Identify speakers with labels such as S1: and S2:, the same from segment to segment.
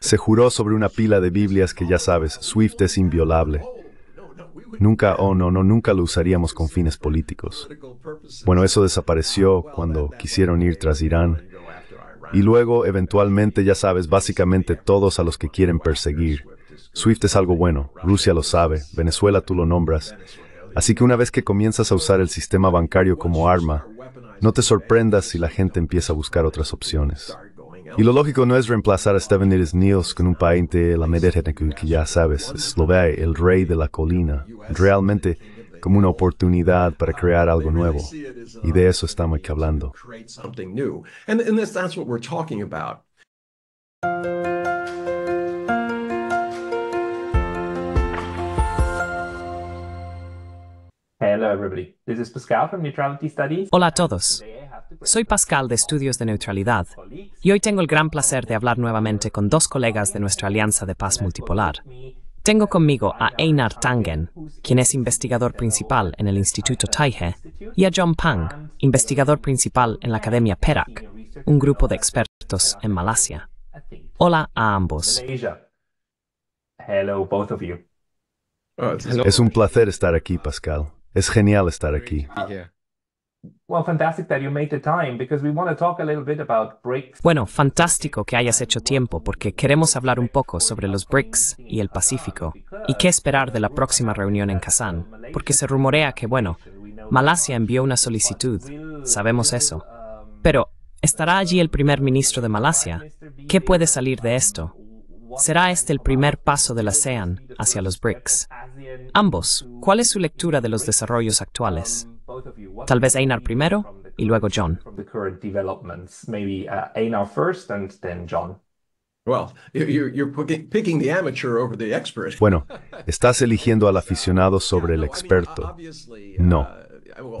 S1: Se juró sobre una pila de Biblias que ya sabes, Swift es inviolable. Oh, nunca, oh no, no, nunca lo usaríamos con fines políticos. Bueno, eso desapareció cuando quisieron ir tras Irán. Y luego, eventualmente, ya sabes, básicamente todos a los que quieren perseguir. Swift es algo bueno, Rusia lo sabe, Venezuela tú lo nombras. Así que una vez que comienzas a usar el sistema bancario como arma, no te sorprendas si la gente empieza a buscar otras opciones. Y lo lógico no es reemplazar a Steven Niles con un paente la que ya sabes, Slovea, el rey de la colina, realmente como una oportunidad para crear algo nuevo. Y de eso estamos aquí hablando.
S2: Hola a todos. Soy Pascal de Estudios de Neutralidad y hoy tengo el gran placer de hablar nuevamente con dos colegas de nuestra Alianza de Paz Multipolar. Tengo conmigo a Einar Tangen, quien es investigador principal en el Instituto Taihe, y a John Pang, investigador principal en la Academia Perak, un grupo de expertos en Malasia. Hola a ambos.
S1: Ah, es un placer estar aquí, Pascal. Es genial estar aquí.
S3: Bueno,
S2: fantástico que hayas hecho tiempo porque queremos hablar un poco sobre los BRICS y el Pacífico y qué esperar de la próxima reunión en Kazán, porque se rumorea que, bueno, Malasia envió una solicitud, sabemos eso. Pero, ¿estará allí el primer ministro de Malasia? ¿Qué puede salir de esto? ¿Será este el primer paso de la ASEAN hacia los BRICS? Ambos, ¿cuál es su lectura de los desarrollos actuales? Tal vez Einar primero y luego John.
S1: Bueno, estás eligiendo al aficionado sobre el experto. No.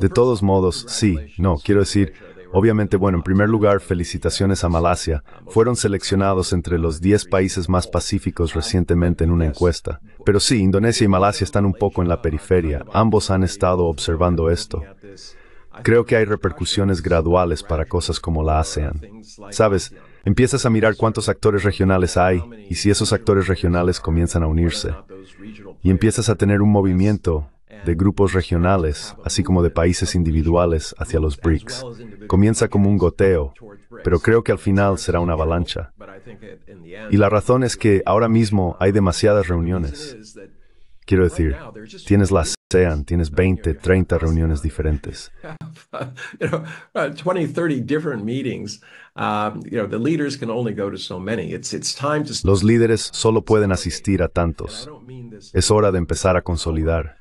S1: De todos modos, sí, no, quiero decir, Obviamente, bueno, en primer lugar, felicitaciones a Malasia. Fueron seleccionados entre los 10 países más pacíficos recientemente en una encuesta. Pero sí, Indonesia y Malasia están un poco en la periferia. Ambos han estado observando esto. Creo que hay repercusiones graduales para cosas como la ASEAN. Sabes, empiezas a mirar cuántos actores regionales hay y si esos actores regionales comienzan a unirse. Y empiezas a tener un movimiento de grupos regionales, así como de países individuales hacia los BRICS. Comienza como un goteo, pero creo que al final será una avalancha. Y la razón es que ahora mismo hay demasiadas reuniones. Quiero decir, tienes la sean, tienes 20, 30 reuniones diferentes. Los líderes solo pueden asistir a tantos. Es hora de empezar a consolidar.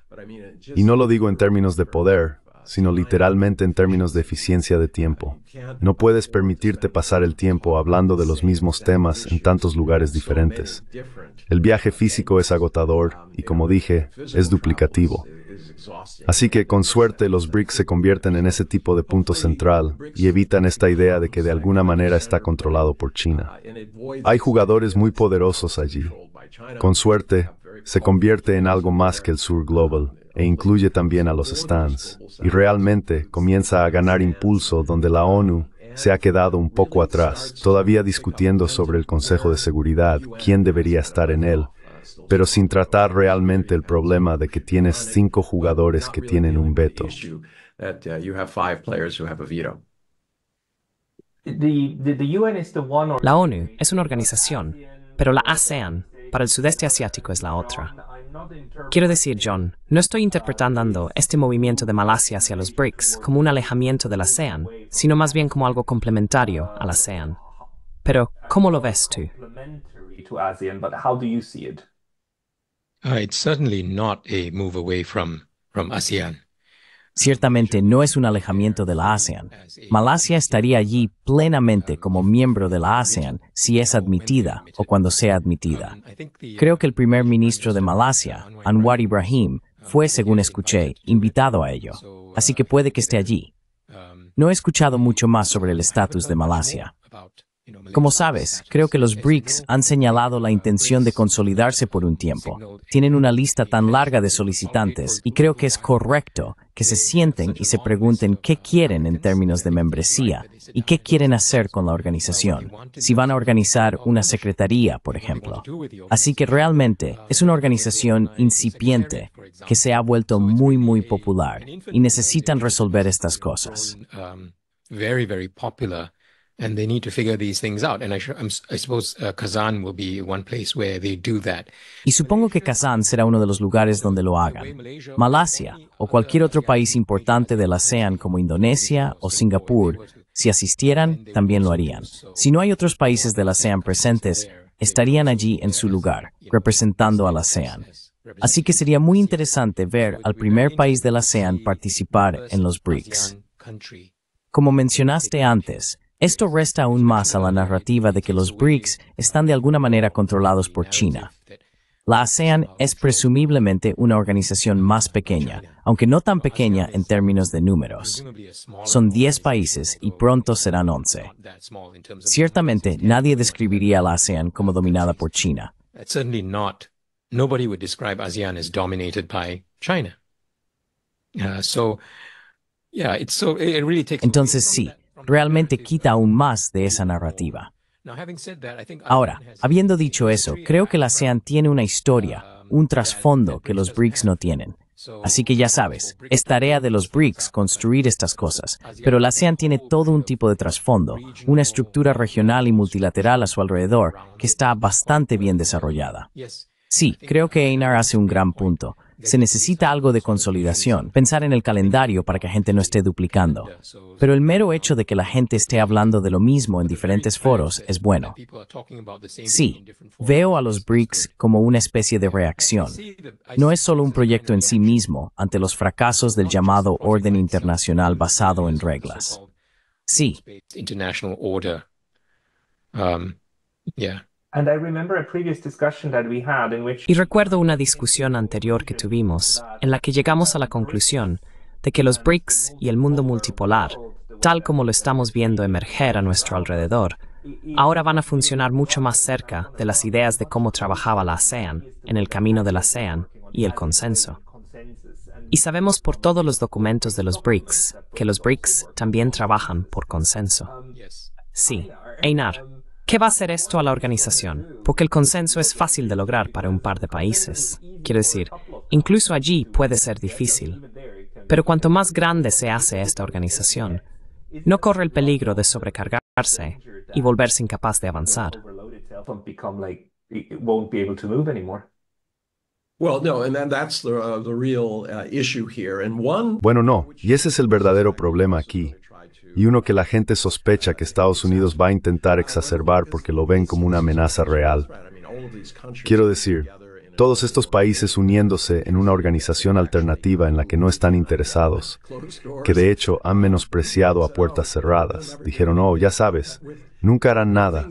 S1: Y no lo digo en términos de poder, sino literalmente en términos de eficiencia de tiempo. No puedes permitirte pasar el tiempo hablando de los mismos temas en tantos lugares diferentes. El viaje físico es agotador y, como dije, es duplicativo. Así que con suerte los BRICS se convierten en ese tipo de punto central y evitan esta idea de que de alguna manera está controlado por China. Hay jugadores muy poderosos allí. Con suerte, se convierte en algo más que el Sur Global e incluye también a los stands, y realmente comienza a ganar impulso donde la ONU se ha quedado un poco atrás, todavía discutiendo sobre el Consejo de Seguridad, quién debería estar en él, pero sin tratar realmente el problema de que tienes cinco jugadores que tienen un veto.
S2: La ONU es una organización, pero la ASEAN para el sudeste asiático es la otra. Quiero decir, John, no estoy interpretando este movimiento de Malasia hacia los BRICS como un alejamiento del ASEAN, sino más bien como algo complementario al ASEAN. Pero, ¿cómo lo ves tú?
S4: Uh, it's certainly not a move away ASEAN.
S5: Ciertamente no es un alejamiento de la ASEAN. Malasia estaría allí plenamente como miembro de la ASEAN si es admitida o cuando sea admitida. Creo que el primer ministro de Malasia, Anwar Ibrahim, fue, según escuché, invitado a ello, así que puede que esté allí. No he escuchado mucho más sobre el estatus de Malasia. Como sabes, creo que los BRICS han señalado la intención de consolidarse por un tiempo. Tienen una lista tan larga de solicitantes y creo que es correcto que se sienten y se pregunten qué quieren en términos de membresía y qué quieren hacer con la organización, si van a organizar una secretaría, por ejemplo. Así que realmente uh, es una organización incipiente que se ha vuelto muy, muy popular y necesitan resolver estas cosas.
S4: Um, popular
S5: y supongo que Kazan será uno de los lugares donde lo hagan. Malasia o cualquier otro país importante del ASEAN como Indonesia o Singapur, si asistieran, también lo harían. Si no hay otros países de la ASEAN presentes, estarían allí en su lugar, representando al ASEAN. Así que sería muy interesante ver al primer país de la ASEAN participar en los BRICS. Como mencionaste antes, esto resta aún más a la narrativa de que los BRICS están de alguna manera controlados por China. La ASEAN es presumiblemente una organización más pequeña, aunque no tan pequeña en términos de números. Son 10 países y pronto serán 11. Ciertamente nadie describiría a la ASEAN como dominada por China. China. Entonces sí, realmente quita aún más de esa narrativa. Ahora, habiendo dicho eso, creo que la ASEAN tiene una historia, um, un trasfondo que los BRICS no tienen. Así que ya sabes, es tarea de los BRICS construir estas cosas, pero la ASEAN tiene todo un tipo de trasfondo, una estructura regional y multilateral a su alrededor que está bastante bien desarrollada. Sí, creo que Einar hace un gran punto se necesita algo de consolidación, pensar en el calendario para que la gente no esté duplicando. Pero el mero hecho de que la gente esté hablando de lo mismo en diferentes foros es bueno. Sí, veo a los BRICS como una especie de reacción. No es solo un proyecto en sí mismo ante los fracasos del llamado orden internacional basado en reglas. Sí. Um, y recuerdo
S2: una discusión anterior que tuvimos, en la que llegamos a la conclusión de que los BRICS y el mundo multipolar, tal como lo estamos viendo emerger a nuestro alrededor, ahora van a funcionar mucho más cerca de las ideas de cómo trabajaba la ASEAN en el camino de la ASEAN y el consenso. Y sabemos por todos los documentos de los BRICS que los BRICS también trabajan por consenso. Sí, Einar, ¿Qué va a hacer esto a la organización? Porque el consenso es fácil de lograr para un par de países. Quiero decir, incluso allí puede ser difícil. Pero cuanto más grande se hace esta organización, no corre el peligro de sobrecargarse y volverse incapaz de avanzar.
S1: Bueno, no, y ese es el verdadero problema aquí y uno que la gente sospecha que Estados Unidos va a intentar exacerbar porque lo ven como una amenaza real. Quiero decir, todos estos países uniéndose en una organización alternativa en la que no están interesados, que de hecho han menospreciado a puertas cerradas. Dijeron, oh, ya sabes, nunca harán nada.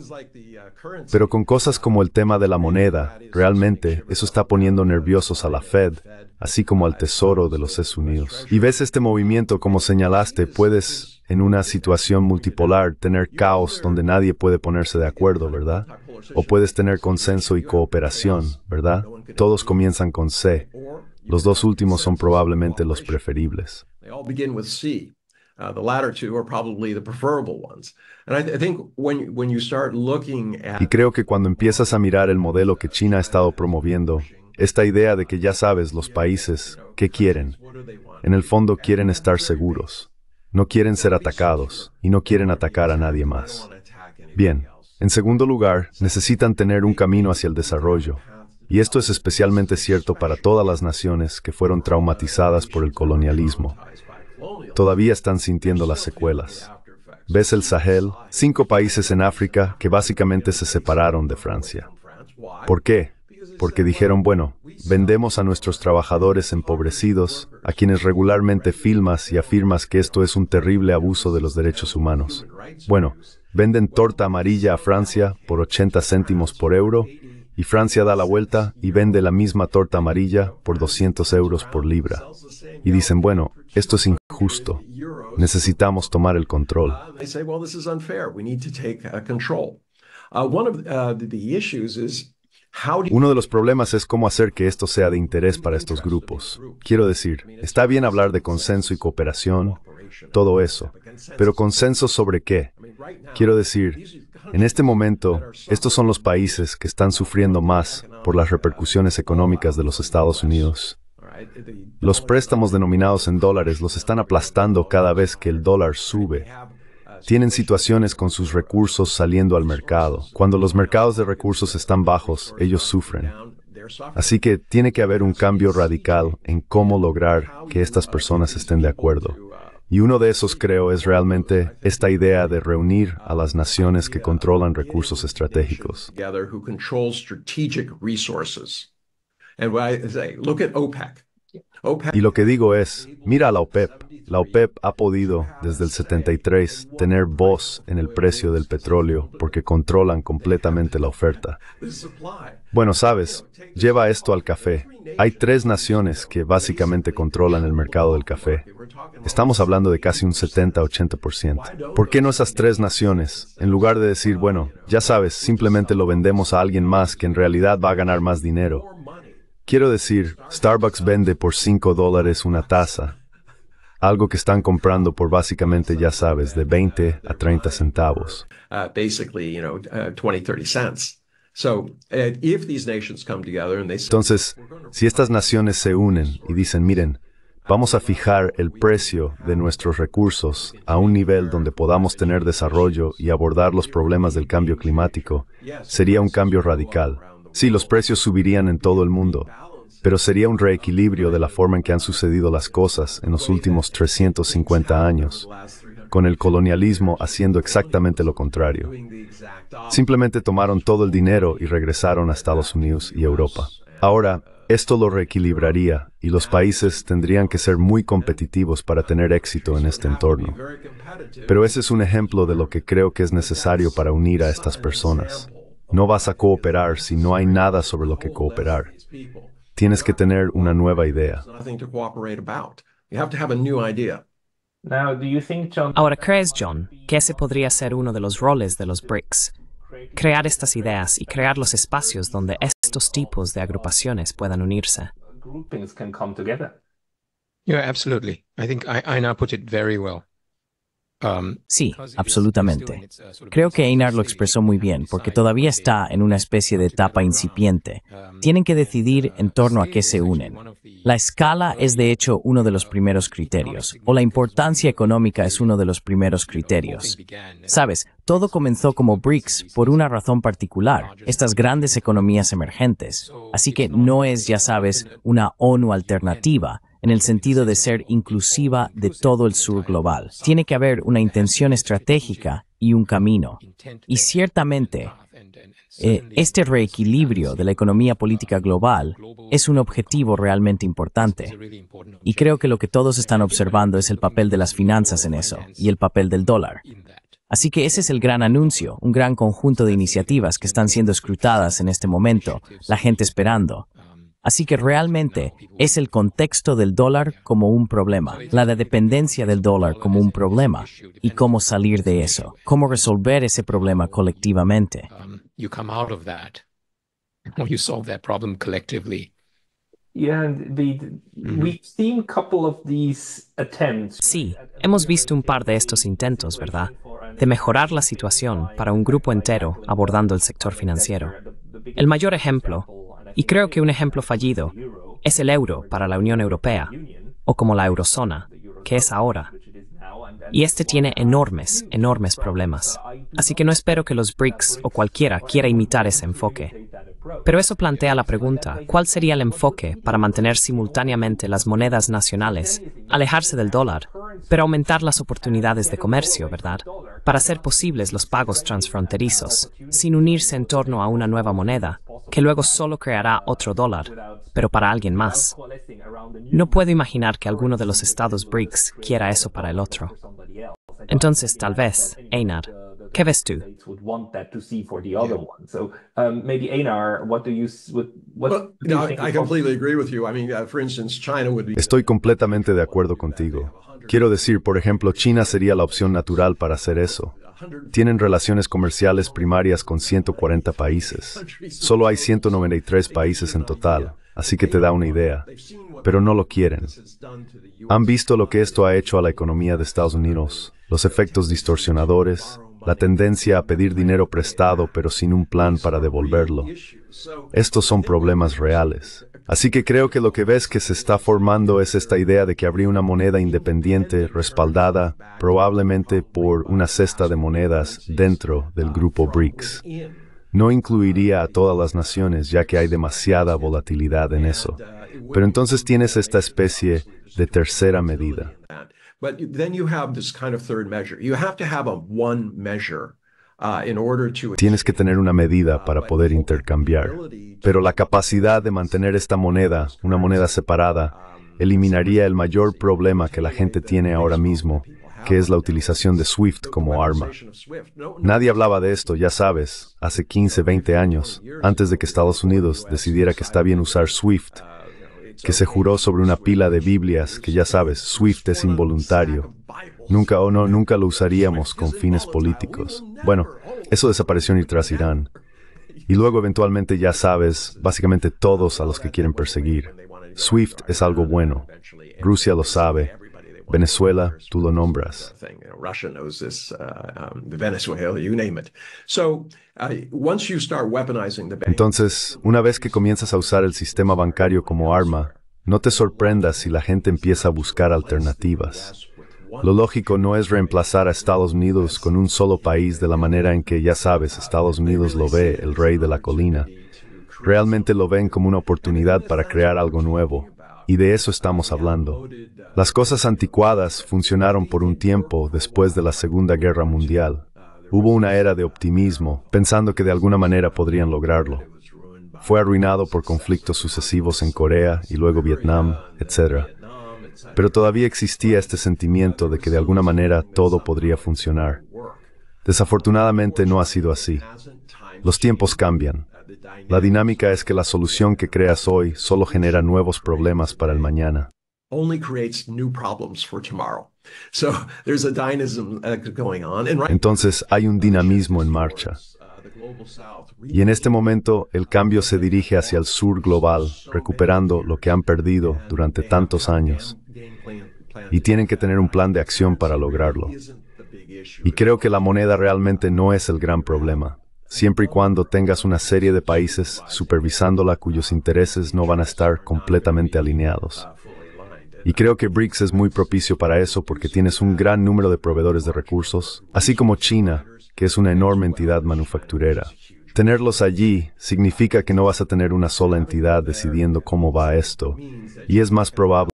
S1: Pero con cosas como el tema de la moneda, realmente eso está poniendo nerviosos a la Fed, así como al Tesoro de los Estados Unidos. Y ves este movimiento, como señalaste, puedes en una situación multipolar tener caos donde nadie puede ponerse de acuerdo, ¿verdad? O puedes tener consenso y cooperación, ¿verdad? Todos comienzan con C. Los dos últimos son probablemente los preferibles. Y creo que cuando empiezas a mirar el modelo que China ha estado promoviendo, esta idea de que ya sabes los países qué quieren, en el fondo quieren estar seguros. No quieren ser atacados y no quieren atacar a nadie más. Bien, en segundo lugar, necesitan tener un camino hacia el desarrollo. Y esto es especialmente cierto para todas las naciones que fueron traumatizadas por el colonialismo. Todavía están sintiendo las secuelas. Ves el Sahel, cinco países en África que básicamente se separaron de Francia. ¿Por qué? porque dijeron, bueno, vendemos a nuestros trabajadores empobrecidos, a quienes regularmente filmas y afirmas que esto es un terrible abuso de los derechos humanos. Bueno, venden torta amarilla a Francia por 80 céntimos por euro, y Francia da la vuelta y vende la misma torta amarilla por 200 euros por libra. Y dicen, bueno, esto es injusto, necesitamos tomar el control.
S6: Uh, one of uh, the issues is uno
S1: de los problemas es cómo hacer que esto sea de interés para estos grupos. Quiero decir, está bien hablar de consenso y cooperación, todo eso, pero consenso sobre qué? Quiero decir, en este momento, estos son los países que están sufriendo más por las repercusiones económicas de los Estados Unidos. Los préstamos denominados en dólares los están aplastando cada vez que el dólar sube tienen situaciones con sus recursos saliendo al mercado. Cuando los mercados de recursos están bajos, ellos sufren. Así que tiene que haber un cambio radical en cómo lograr que estas personas estén de acuerdo. Y uno de esos, creo, es realmente esta idea de reunir a las naciones que controlan recursos estratégicos. OPEC. Y lo que digo es, mira a la OPEP. La OPEP ha podido, desde el 73, tener voz en el precio del petróleo porque controlan completamente la oferta. Bueno, sabes, lleva esto al café. Hay tres naciones que básicamente controlan el mercado del café. Estamos hablando de casi un 70-80%. ¿Por qué no esas tres naciones? En lugar de decir, bueno, ya sabes, simplemente lo vendemos a alguien más que en realidad va a ganar más dinero. Quiero decir, Starbucks vende por 5 dólares una taza, algo que están comprando por básicamente, ya sabes, de 20 a 30 centavos.
S6: Entonces,
S1: si estas naciones se unen y dicen, miren, vamos a fijar el precio de nuestros recursos a un nivel donde podamos tener desarrollo y abordar los problemas del cambio climático, sería un cambio radical. Sí, los precios subirían en todo el mundo, pero sería un reequilibrio de la forma en que han sucedido las cosas en los últimos 350 años, con el colonialismo haciendo exactamente lo contrario. Simplemente tomaron todo el dinero y regresaron a Estados Unidos y Europa. Ahora, esto lo reequilibraría y los países tendrían que ser muy competitivos para tener éxito en este entorno. Pero ese es un ejemplo de lo que creo que es necesario para unir a estas personas. No vas a cooperar si no hay nada sobre lo que cooperar. Tienes que tener una nueva idea.
S2: Ahora, ¿crees, John, que ese podría ser uno de los roles de los BRICS? Crear estas ideas y crear los espacios donde estos tipos de agrupaciones puedan
S5: unirse. Yeah, absolutely.
S2: I think I now put
S4: it very well.
S5: Um, sí,
S4: absolutamente. Uh,
S5: Creo que uh, Einar lo expresó muy bien, porque todavía está en una especie de etapa incipiente. Um, Tienen que decidir uh, en torno a qué se unen. La escala es de hecho uno de los primeros criterios, o la importancia económica es uno de los primeros criterios. Sabes, todo comenzó como BRICS por una razón particular, estas grandes economías emergentes. Así que no es, ya sabes, una ONU alternativa, en el sentido de ser inclusiva de todo el sur global. Tiene que haber una intención estratégica y un camino. Y ciertamente, eh, este reequilibrio de la economía política global es un objetivo realmente importante. Y creo que lo que todos están observando es el papel de las finanzas en eso y el papel del dólar. Así que ese es el gran anuncio, un gran conjunto de iniciativas que están siendo escrutadas en este momento, la gente esperando, Así que realmente es el contexto del dólar como un problema, la de dependencia del dólar como un problema y cómo salir de eso, cómo resolver ese problema colectivamente.
S2: Sí, hemos visto un par de estos intentos, ¿verdad? De mejorar la situación para un grupo entero abordando el sector financiero. El mayor ejemplo y creo que un ejemplo fallido es el euro para la Unión Europea, o como la eurozona, que es ahora. Y este tiene enormes, enormes problemas. Así que no espero que los BRICS o cualquiera quiera imitar ese enfoque. Pero eso plantea la pregunta, ¿cuál sería el enfoque para mantener simultáneamente las monedas nacionales, alejarse del dólar, pero aumentar las oportunidades de comercio, ¿verdad? Para hacer posibles los pagos transfronterizos, sin unirse en torno a una nueva moneda, que luego solo creará otro dólar, pero para alguien más. No puedo imaginar que alguno de los estados BRICS quiera eso para el otro. Entonces, tal vez, Einar, ¿Qué ves tú?
S1: Estoy completamente de acuerdo contigo. Quiero decir, por ejemplo, China sería la opción natural para hacer eso. Tienen relaciones comerciales primarias con 140 países. Solo hay 193 países en total, así que te da una idea. Pero no lo quieren. Han visto lo que esto ha hecho a la economía de Estados Unidos, los efectos distorsionadores, la tendencia a pedir dinero prestado pero sin un plan para devolverlo. Estos son problemas reales. Así que creo que lo que ves que se está formando es esta idea de que habría una moneda independiente respaldada probablemente por una cesta de monedas dentro del grupo BRICS. No incluiría a todas las naciones ya que hay demasiada volatilidad en eso. Pero entonces tienes esta especie de tercera medida.
S6: But then you have this kind third measure.
S1: Tienes que tener una medida uh, para poder intercambiar, pero la capacidad de mantener esta moneda, una moneda separada, um, eliminaría el mayor problema que la gente tiene ahora mismo, que es la utilización de Swift como arma. Nadie hablaba de esto, ya sabes, hace 15, 20 años, antes de que Estados Unidos decidiera que está bien usar Swift uh, que se juró sobre una pila de Biblias, que ya sabes, Swift es involuntario. Nunca o oh no, nunca lo usaríamos con fines políticos. Bueno, eso desapareció en y tras Irán. Y luego eventualmente ya sabes, básicamente todos a los que quieren perseguir. Swift es algo bueno. Rusia lo sabe. Venezuela, tú lo nombras. knows this, Venezuela, Entonces, una vez que comienzas a usar el sistema bancario como arma, no te sorprendas si la gente empieza a buscar alternativas. Lo lógico no es reemplazar a Estados Unidos con un solo país de la manera en que, ya sabes, Estados Unidos lo ve el rey de la colina. Realmente lo ven como una oportunidad para crear algo nuevo, y de eso estamos hablando. Las cosas anticuadas funcionaron por un tiempo después de la Segunda Guerra Mundial. Hubo una era de optimismo, pensando que de alguna manera podrían lograrlo. Fue arruinado por conflictos sucesivos en Corea y luego Vietnam, etc. Pero todavía existía este sentimiento de que de alguna manera todo podría funcionar. Desafortunadamente no ha sido así. Los tiempos cambian. La dinámica es que la solución que creas hoy solo genera nuevos problemas para el mañana. Entonces hay un dinamismo en marcha. Y en este momento el cambio se dirige hacia el sur global, recuperando lo que han perdido durante tantos años. Y tienen que tener un plan de acción para lograrlo. Y creo que la moneda realmente no es el gran problema siempre y cuando tengas una serie de países supervisándola cuyos intereses no van a estar completamente alineados. Y creo que BRICS es muy propicio para eso porque tienes un gran número de proveedores de recursos, así como China, que es una enorme entidad manufacturera. Tenerlos allí significa que no vas a tener una sola entidad decidiendo cómo va esto, y es más probable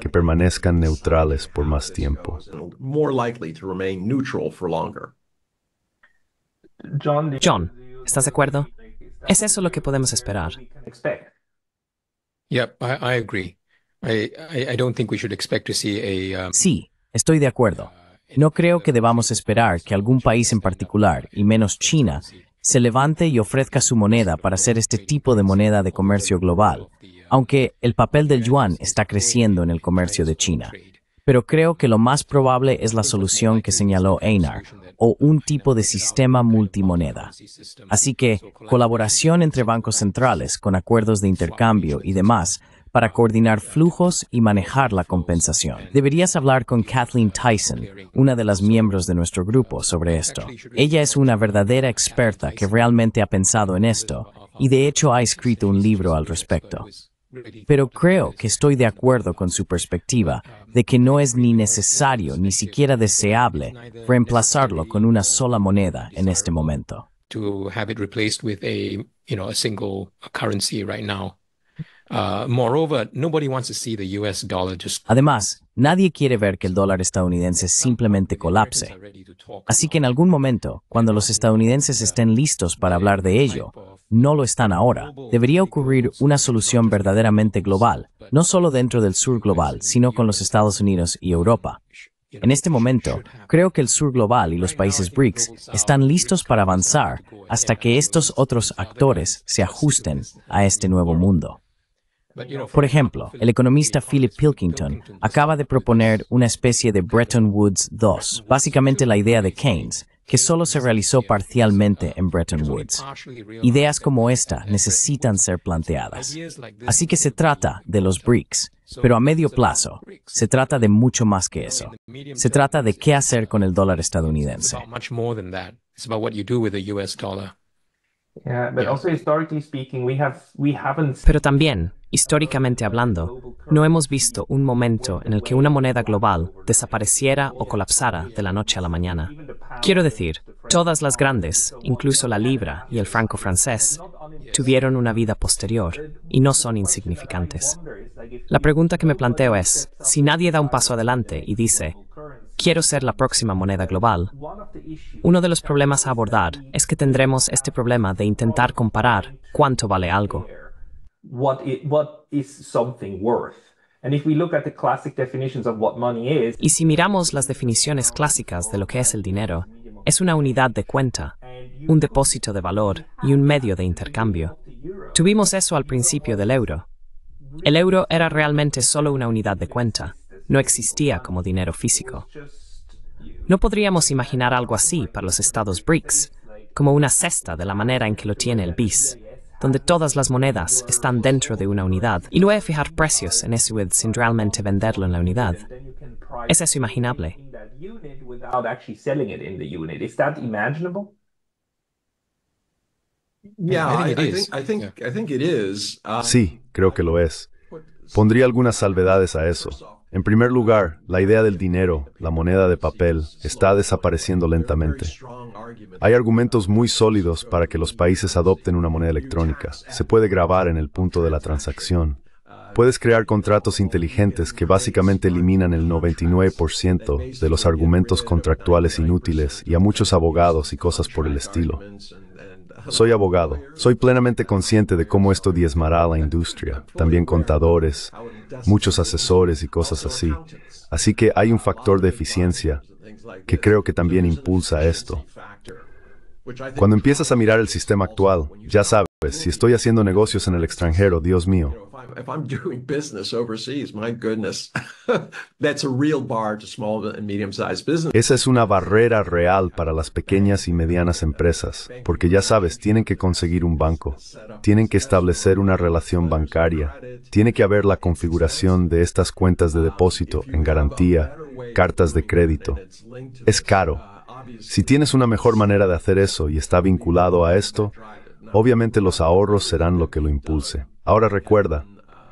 S1: que permanezcan neutrales por más tiempo.
S2: John, ¿estás de acuerdo? Es eso lo que podemos esperar.
S5: Sí, estoy de acuerdo. No creo que debamos esperar que algún país en particular, y menos China, se levante y ofrezca su moneda para hacer este tipo de moneda de comercio global, aunque el papel del yuan está creciendo en el comercio de China pero creo que lo más probable es la solución que señaló Einar, o un tipo de sistema multimoneda. Así que colaboración entre bancos centrales con acuerdos de intercambio y demás para coordinar flujos y manejar la compensación. Deberías hablar con Kathleen Tyson, una de las miembros de nuestro grupo, sobre esto. Ella es una verdadera experta que realmente ha pensado en esto y de hecho ha escrito un libro al respecto. Pero creo que estoy de acuerdo con su perspectiva de que no es ni necesario ni siquiera deseable reemplazarlo con una sola moneda en este momento. Uh, Además, nadie quiere ver que el dólar estadounidense simplemente colapse. Así que en algún momento, cuando los estadounidenses estén listos para hablar de ello, no lo están ahora. Debería ocurrir una solución verdaderamente global, no solo dentro del sur global, sino con los Estados Unidos y Europa. En este momento, creo que el sur global y los países BRICS están listos para avanzar hasta que estos otros actores se ajusten a este nuevo mundo. Por ejemplo, el economista Philip Pilkington acaba de proponer una especie de Bretton Woods II, básicamente la idea de Keynes, que solo se realizó parcialmente en Bretton Woods. Ideas como esta necesitan ser planteadas. Así que se trata de los BRICS, pero a medio plazo se trata de mucho más que eso. Se trata de qué hacer con el dólar estadounidense. Pero también, históricamente
S2: hablando, no hemos visto un momento en el que una moneda global desapareciera o colapsara de la noche a la mañana. Quiero decir, todas las grandes, incluso la libra y el franco francés, tuvieron una vida posterior y no son insignificantes. La pregunta que me planteo es, si nadie da un paso adelante y dice, quiero ser la próxima moneda global, uno de los problemas a abordar es que tendremos este problema de intentar comparar cuánto vale algo. Y si miramos las definiciones clásicas de lo que es el dinero, es una unidad de cuenta, un depósito de valor y un medio de intercambio. Tuvimos eso al principio del euro. El euro era realmente solo una unidad de cuenta, no existía como dinero físico. No podríamos imaginar algo así para los estados BRICS, como una cesta de la manera en que lo tiene el BIS, donde todas las monedas están dentro de una unidad y luego fijar precios en ese sin realmente venderlo en la unidad. ¿Es eso imaginable?
S1: Sí, creo que lo es. Pondría algunas salvedades a eso. En primer lugar, la idea del dinero, la moneda de papel, está desapareciendo lentamente. Hay argumentos muy sólidos para que los países adopten una moneda electrónica. Se puede grabar en el punto de la transacción. Puedes crear contratos inteligentes que básicamente eliminan el 99% de los argumentos contractuales inútiles y a muchos abogados y cosas por el estilo. Soy abogado. Soy plenamente consciente de cómo esto diezmará a la industria, también contadores, muchos asesores y cosas así. Así que hay un factor de eficiencia que creo que también impulsa esto. Cuando empiezas a mirar el sistema actual, ya sabes, pues, si estoy haciendo negocios en el extranjero, Dios mío. Esa es una barrera real para las pequeñas y medianas empresas, porque ya sabes, tienen que conseguir un banco, tienen que establecer una relación bancaria, tiene que haber la configuración de estas cuentas de depósito en garantía, cartas de crédito. Es caro. Si tienes una mejor manera de hacer eso y está vinculado a esto, Obviamente los ahorros serán lo que lo impulse. Ahora recuerda,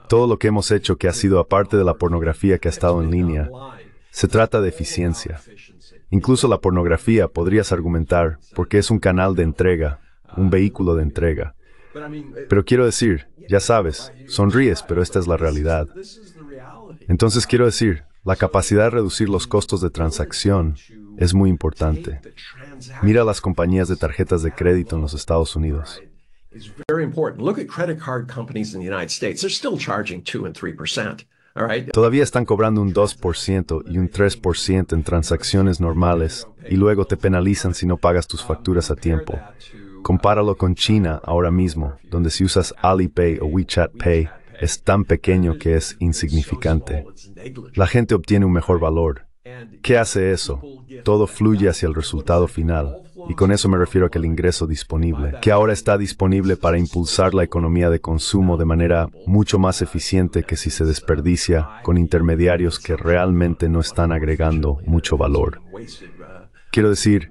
S1: todo lo que hemos hecho que ha sido aparte de la pornografía que ha estado en línea, se trata de eficiencia. Incluso la pornografía, podrías argumentar, porque es un canal de entrega, un vehículo de entrega. Pero quiero decir, ya sabes, sonríes, pero esta es la realidad. Entonces quiero decir, la capacidad de reducir los costos de transacción es muy importante. Mira las compañías de tarjetas de crédito en los Estados Unidos credit card Todavía están cobrando un 2% y un 3% en transacciones normales y luego te penalizan si no pagas tus facturas a tiempo. Compáralo con China ahora mismo, donde si usas Alipay o WeChat Pay es tan pequeño que es insignificante. La gente obtiene un mejor valor. ¿Qué hace eso? Todo fluye hacia el resultado final y con eso me refiero a que el ingreso disponible, que ahora está disponible para impulsar la economía de consumo de manera mucho más eficiente que si se desperdicia con intermediarios que realmente no están agregando mucho valor. Quiero decir,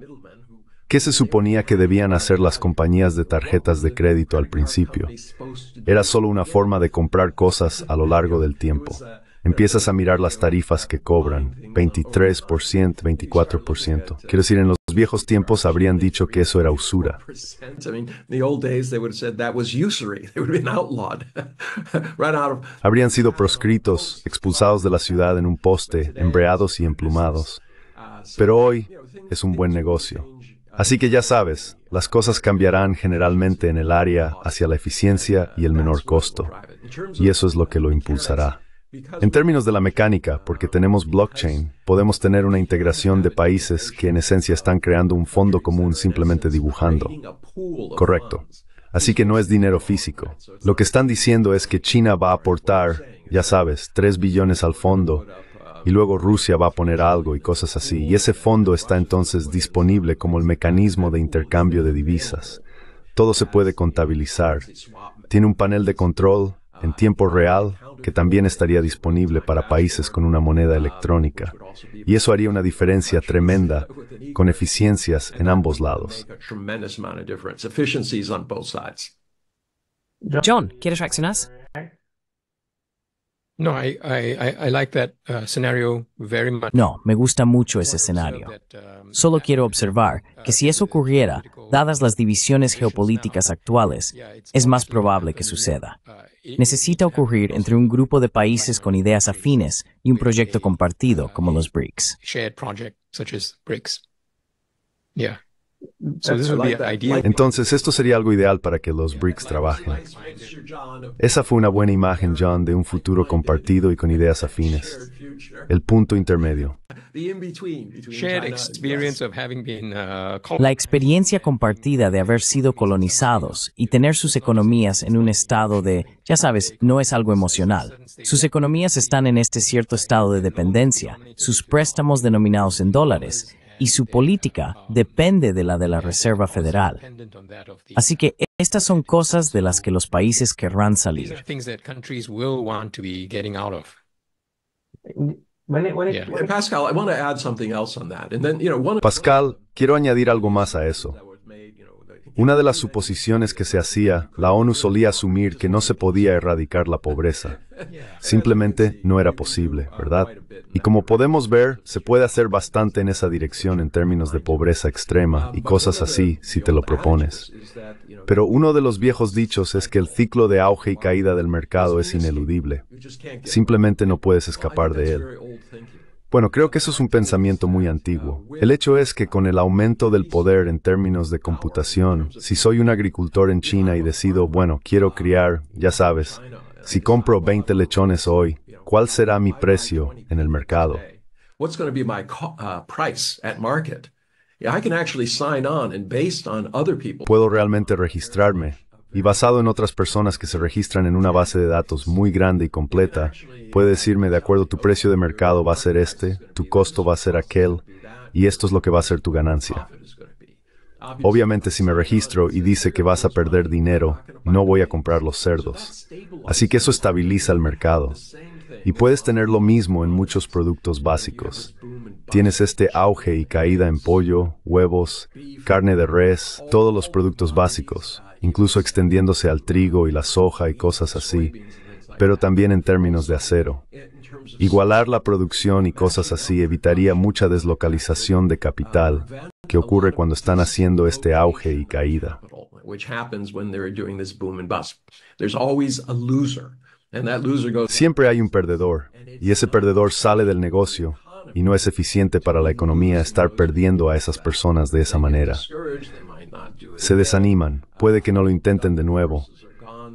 S1: ¿Qué se suponía que debían hacer las compañías de tarjetas de crédito al principio? Era solo una forma de comprar cosas a lo largo del tiempo empiezas a mirar las tarifas que cobran, 23%, 24%. Quiero decir, en los viejos tiempos habrían dicho que eso era usura. Habrían sido proscritos, expulsados de la ciudad en un poste, embreados y emplumados. Pero hoy es un buen negocio. Así que ya sabes, las cosas cambiarán generalmente en el área hacia la eficiencia y el menor costo. Y eso es lo que lo impulsará. En términos de la mecánica, porque tenemos blockchain, podemos tener una integración de países que en esencia están creando un fondo común simplemente dibujando. Correcto. Así que no es dinero físico. Lo que están diciendo es que China va a aportar, ya sabes, 3 billones al fondo y luego Rusia va a poner algo y cosas así. Y ese fondo está entonces disponible como el mecanismo de intercambio de divisas. Todo se puede contabilizar. Tiene un panel de control en tiempo real que también estaría disponible para países con una moneda electrónica, y eso haría una diferencia tremenda con eficiencias en ambos lados.
S2: John, ¿quieres reaccionar?
S4: No,
S5: me gusta mucho ese escenario. Solo quiero observar que si eso ocurriera, dadas las divisiones geopolíticas actuales, es más probable que suceda necesita ocurrir entre un grupo de países con ideas afines y un proyecto compartido como los BRICS.
S1: Entonces, esto sería algo ideal para que los BRICS trabajen. Esa fue una buena imagen, John, de un futuro compartido y con ideas afines el punto intermedio. La experiencia compartida de haber sido
S5: colonizados y tener sus economías en un estado de, ya sabes, no es algo emocional. Sus economías están en este cierto estado de dependencia, sus préstamos denominados en dólares y su política depende de la de la Reserva Federal. Así que estas son cosas de las que los países querrán salir.
S1: Pascal, quiero añadir algo más a eso. Una de las suposiciones que se hacía, la ONU solía asumir que no se podía erradicar la pobreza. Simplemente no era posible, ¿verdad? Y como podemos ver, se puede hacer bastante en esa dirección en términos de pobreza extrema y cosas así si te lo propones. Pero uno de los viejos dichos es que el ciclo de auge y caída del mercado es ineludible. Simplemente no puedes escapar de él. Bueno, creo que eso es un pensamiento muy antiguo. El hecho es que con el aumento del poder en términos de computación, si soy un agricultor en China y decido, bueno, quiero criar, ya sabes, si compro 20 lechones hoy, ¿cuál será mi precio en el mercado? Puedo realmente registrarme y basado en otras personas que se registran en una base de datos muy grande y completa, puede decirme de acuerdo tu precio de mercado va a ser este, tu costo va a ser aquel, y esto es lo que va a ser tu ganancia. Obviamente si me registro y dice que vas a perder dinero, no voy a comprar los cerdos. Así que eso estabiliza el mercado. Y puedes tener lo mismo en muchos productos básicos. Tienes este auge y caída en pollo, huevos, carne de res, todos los productos básicos incluso extendiéndose al trigo y la soja y cosas así, pero también en términos de acero. Igualar la producción y cosas así evitaría mucha deslocalización de capital que ocurre cuando están haciendo este auge y caída. Siempre hay un perdedor, y ese perdedor sale del negocio, y no es eficiente para la economía estar perdiendo a esas personas de esa manera. Se desaniman, puede que no lo intenten de nuevo.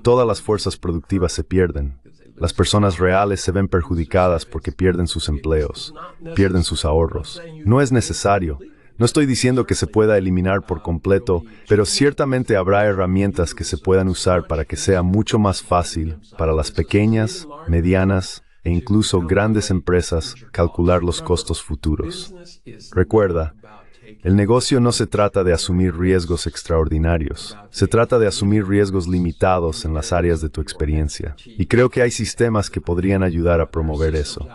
S1: Todas las fuerzas productivas se pierden. Las personas reales se ven perjudicadas porque pierden sus empleos, pierden sus ahorros. No es necesario. No estoy diciendo que se pueda eliminar por completo, pero ciertamente habrá herramientas que se puedan usar para que sea mucho más fácil para las pequeñas, medianas e incluso grandes empresas calcular los costos futuros. Recuerda, el negocio no se trata de asumir riesgos extraordinarios, se trata de asumir riesgos limitados en las áreas de tu experiencia. Y creo que hay sistemas que podrían ayudar a promover eso.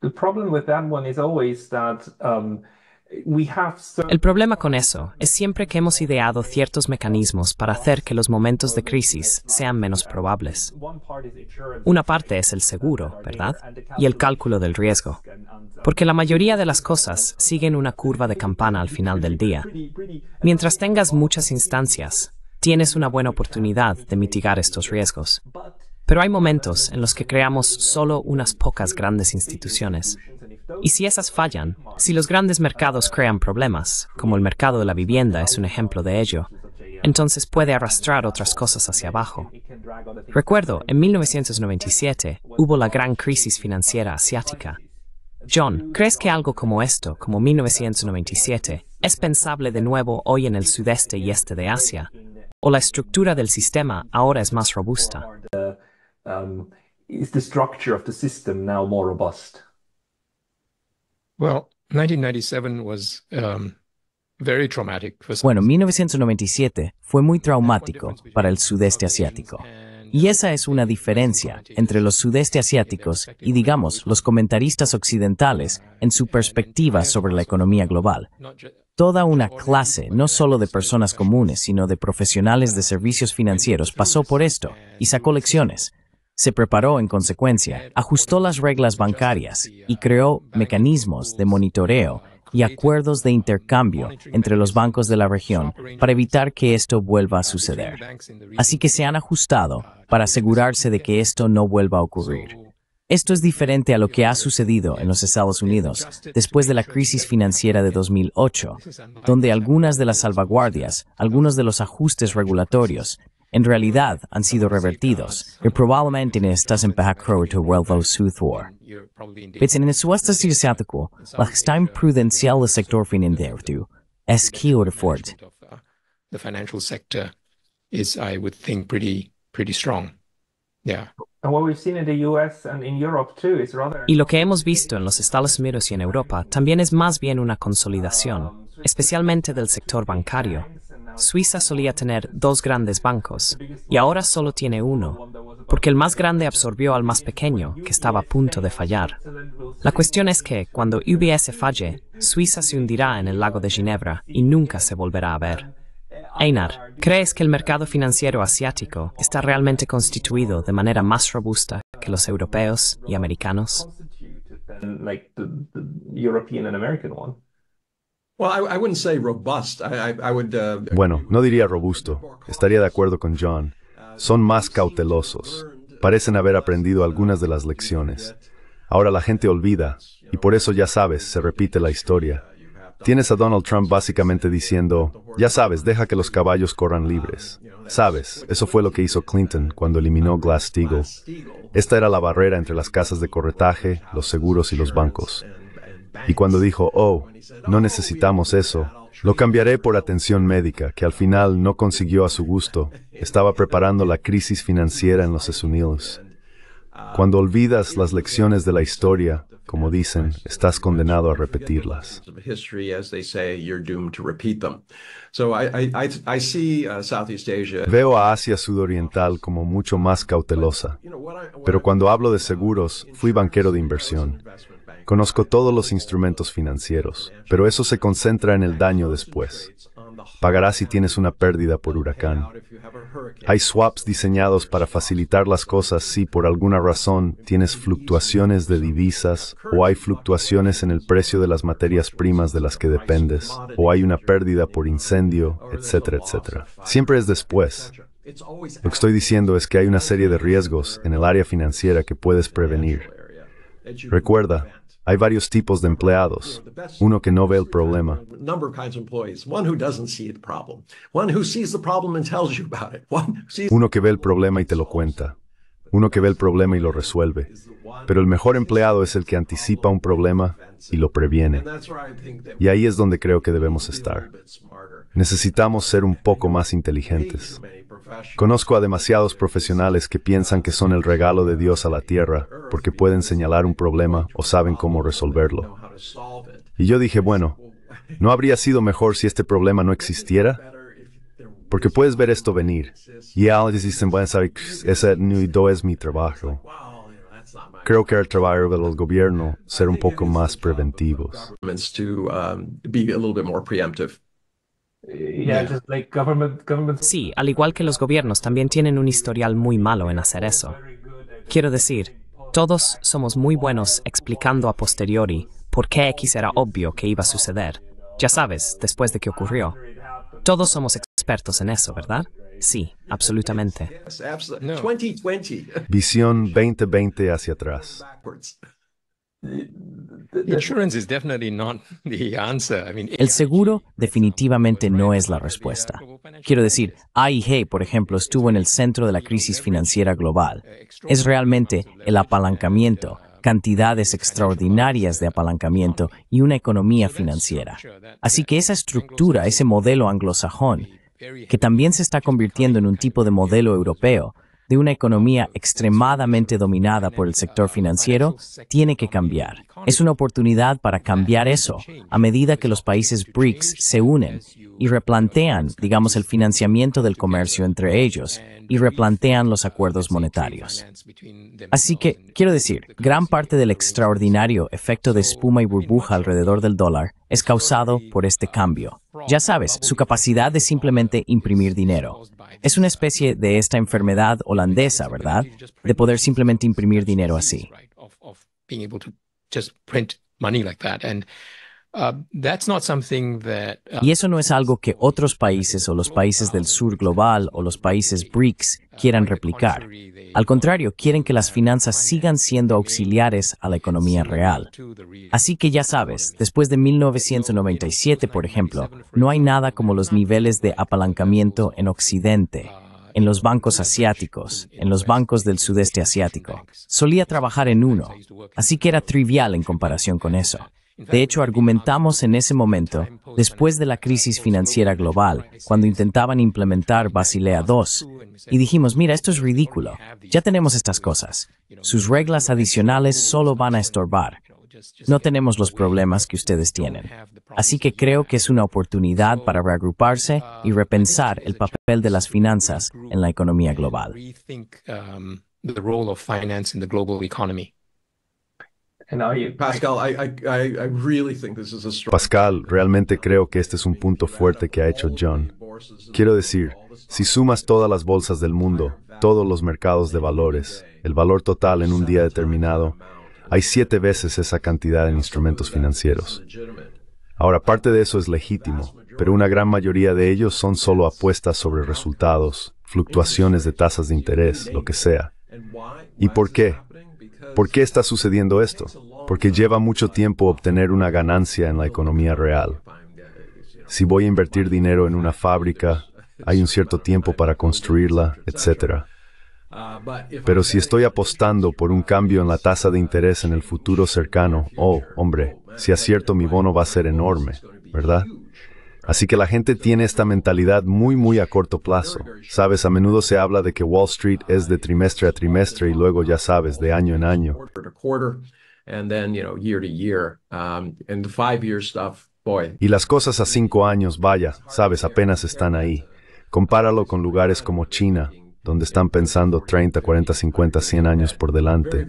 S3: The problem with that one is always um,
S2: el problema con eso es siempre que hemos ideado ciertos mecanismos para hacer que los momentos de crisis sean menos probables. Una parte es el seguro, ¿verdad? Y el cálculo del riesgo. Porque la mayoría de las cosas siguen una curva de campana al final del día. Mientras tengas muchas instancias, tienes una buena oportunidad de mitigar estos riesgos. Pero hay momentos en los que creamos solo unas pocas grandes instituciones y si esas fallan, si los grandes mercados crean problemas, como el mercado de la vivienda es un ejemplo de ello, entonces puede arrastrar otras cosas hacia abajo. Recuerdo, en 1997 hubo la gran crisis financiera asiática. John, ¿crees que algo como esto, como 1997, es pensable de nuevo hoy en el sudeste y este de Asia? ¿O la estructura del sistema ahora es más robusta?
S4: Um,
S5: bueno, 1997 fue muy traumático para el sudeste asiático. Y uh, esa es una diferencia entre los sudeste asiáticos y, digamos, los comentaristas occidentales en su perspectiva sobre la economía global. Toda una clase, no solo de personas comunes, sino de profesionales de servicios financieros, pasó por esto y sacó lecciones. Se preparó en consecuencia, ajustó las reglas bancarias y creó mecanismos de monitoreo y acuerdos de intercambio entre los bancos de la región para evitar que esto vuelva a suceder. Así que se han ajustado para asegurarse de que esto no vuelva a ocurrir. Esto es diferente a lo que ha sucedido en los Estados Unidos después de la crisis financiera de 2008, donde algunas de las salvaguardias, algunos de los ajustes regulatorios en realidad han sido revertidos y probablemente en estas en backrow to World Law Pero en el het asiático, la gestión time del sector financiero es
S4: The sector is, I would think,
S2: pretty, pretty strong. Y lo que hemos visto en los Estados Unidos y en Europa también es más bien una consolidación, um, especialmente del sector bancario, Suiza solía tener dos grandes bancos y ahora solo tiene uno, porque el más grande absorbió al más pequeño, que estaba a punto de fallar. La cuestión es que, cuando UBS falle, Suiza se hundirá en el lago de Ginebra y nunca se volverá a ver. Einar, ¿crees que el mercado financiero asiático está realmente constituido de manera más robusta que los europeos y americanos?
S6: Bueno,
S1: no diría robusto. Estaría de acuerdo con John. Son más cautelosos. Parecen haber aprendido algunas de las lecciones. Ahora la gente olvida, y por eso ya sabes, se repite la historia. Tienes a Donald Trump básicamente diciendo, ya sabes, deja que los caballos corran libres. Sabes, eso fue lo que hizo Clinton cuando eliminó Glass-Steagall. Esta era la barrera entre las casas de corretaje, los seguros y los bancos. Y cuando dijo, oh, no necesitamos eso, lo cambiaré por atención médica, que al final no consiguió a su gusto, estaba preparando la crisis financiera en los Estados Unidos. Cuando olvidas las lecciones de la historia, como dicen, estás condenado a repetirlas. Veo a Asia Sudoriental como mucho más cautelosa, pero cuando hablo de seguros, fui banquero de inversión Conozco todos los instrumentos financieros, pero eso se concentra en el daño después. Pagarás si tienes una pérdida por huracán. Hay swaps diseñados para facilitar las cosas si por alguna razón tienes fluctuaciones de divisas o hay fluctuaciones en el precio de las materias primas de las que dependes o hay una pérdida por incendio, etcétera, etcétera. Siempre es después. Lo que estoy diciendo es que hay una serie de riesgos en el área financiera que puedes prevenir. Recuerda, hay varios tipos de empleados. Uno que no ve el problema. Uno que ve el problema y te lo cuenta. Uno que ve el problema y lo resuelve. Pero el mejor empleado es el que anticipa un problema y lo previene. Y ahí es donde creo que debemos estar. Necesitamos ser un poco más inteligentes. Conozco a demasiados profesionales que piensan que son el regalo de Dios a la tierra porque pueden señalar un problema o saben cómo resolverlo. Y yo dije, bueno, ¿no habría sido mejor si este problema no existiera? Porque puedes ver esto venir. Y ellos dicen, bueno, sabe, ese no es mi trabajo. Creo que el trabajo de los gobiernos ser un poco más preventivos. Um, eh,
S2: sí, al igual que los gobiernos también tienen un historial muy malo en hacer eso. Quiero decir, todos somos muy buenos explicando a posteriori por qué X era obvio que iba a suceder. Ya sabes, después de que ocurrió. Todos somos expertos en eso, ¿verdad? Sí, absolutamente.
S1: Visión 2020 hacia atrás. El seguro
S5: definitivamente no es la respuesta. Quiero decir, AIG, por ejemplo, estuvo en el centro de la crisis financiera global. Es realmente el apalancamiento, cantidades extraordinarias de apalancamiento y una economía financiera. Así que esa estructura, ese modelo anglosajón, que también se está convirtiendo en un tipo de modelo europeo, de una economía extremadamente dominada por el sector financiero tiene que cambiar. Es una oportunidad para cambiar eso a medida que los países BRICS se unen y replantean, digamos, el financiamiento del comercio entre ellos y replantean los acuerdos monetarios. Así que, quiero decir, gran parte del extraordinario efecto de espuma y burbuja alrededor del dólar es causado por este cambio. Ya sabes, su capacidad de simplemente imprimir dinero. Es una especie de esta enfermedad holandesa, ¿verdad? De poder simplemente imprimir dinero así. Y eso no es algo que otros países o los países del sur global o los países BRICS quieran replicar. Al contrario, quieren que las finanzas sigan siendo auxiliares a la economía real. Así que ya sabes, después de 1997, por ejemplo, no hay nada como los niveles de apalancamiento en Occidente en los bancos asiáticos, en los bancos del sudeste asiático. Solía trabajar en uno, así que era trivial en comparación con eso. De hecho, argumentamos en ese momento, después de la crisis financiera global, cuando intentaban implementar Basilea II, y dijimos, mira, esto es ridículo, ya tenemos estas cosas, sus reglas adicionales solo van a estorbar, no tenemos los problemas que ustedes tienen. Así que creo que es una oportunidad para reagruparse um, y repensar el papel de las finanzas en la economía global.
S4: Um,
S1: Pascal, realmente creo que este es un punto fuerte que ha hecho John. Quiero decir, si sumas todas las bolsas del mundo, todos los mercados de valores, el valor total en un día determinado, hay siete veces esa cantidad en instrumentos financieros. Ahora, parte de eso es legítimo, pero una gran mayoría de ellos son solo apuestas sobre resultados, fluctuaciones de tasas de interés, lo que sea. ¿Y por qué? ¿Por qué está sucediendo esto? Porque lleva mucho tiempo obtener una ganancia en la economía real. Si voy a invertir dinero en una fábrica, hay un cierto tiempo para construirla, etcétera. Pero si estoy apostando por un cambio en la tasa de interés en el futuro cercano, oh, hombre, si acierto mi bono va a ser enorme, ¿verdad? Así que la gente tiene esta mentalidad muy, muy a corto plazo. Sabes, a menudo se habla de que Wall Street es de trimestre a trimestre y luego, ya sabes, de año en año. Y las cosas a cinco años, vaya, sabes, apenas están ahí. Compáralo con lugares como China, donde están pensando 30, 40, 50, 100 años por delante,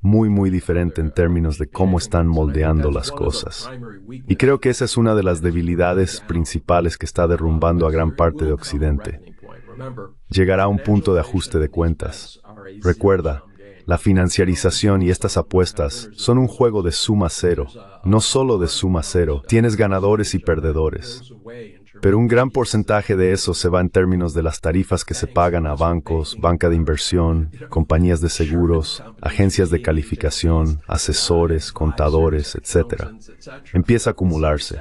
S1: muy, muy diferente en términos de cómo están moldeando las cosas. Y creo que esa es una de las debilidades principales que está derrumbando a gran parte de Occidente. Llegará un punto de ajuste de cuentas. Recuerda, la financiarización y estas apuestas son un juego de suma cero, no solo de suma cero, tienes ganadores y perdedores. Pero un gran porcentaje de eso se va en términos de las tarifas que se pagan a bancos, banca de inversión, compañías de seguros, agencias de calificación, asesores, contadores, etc. Empieza a acumularse.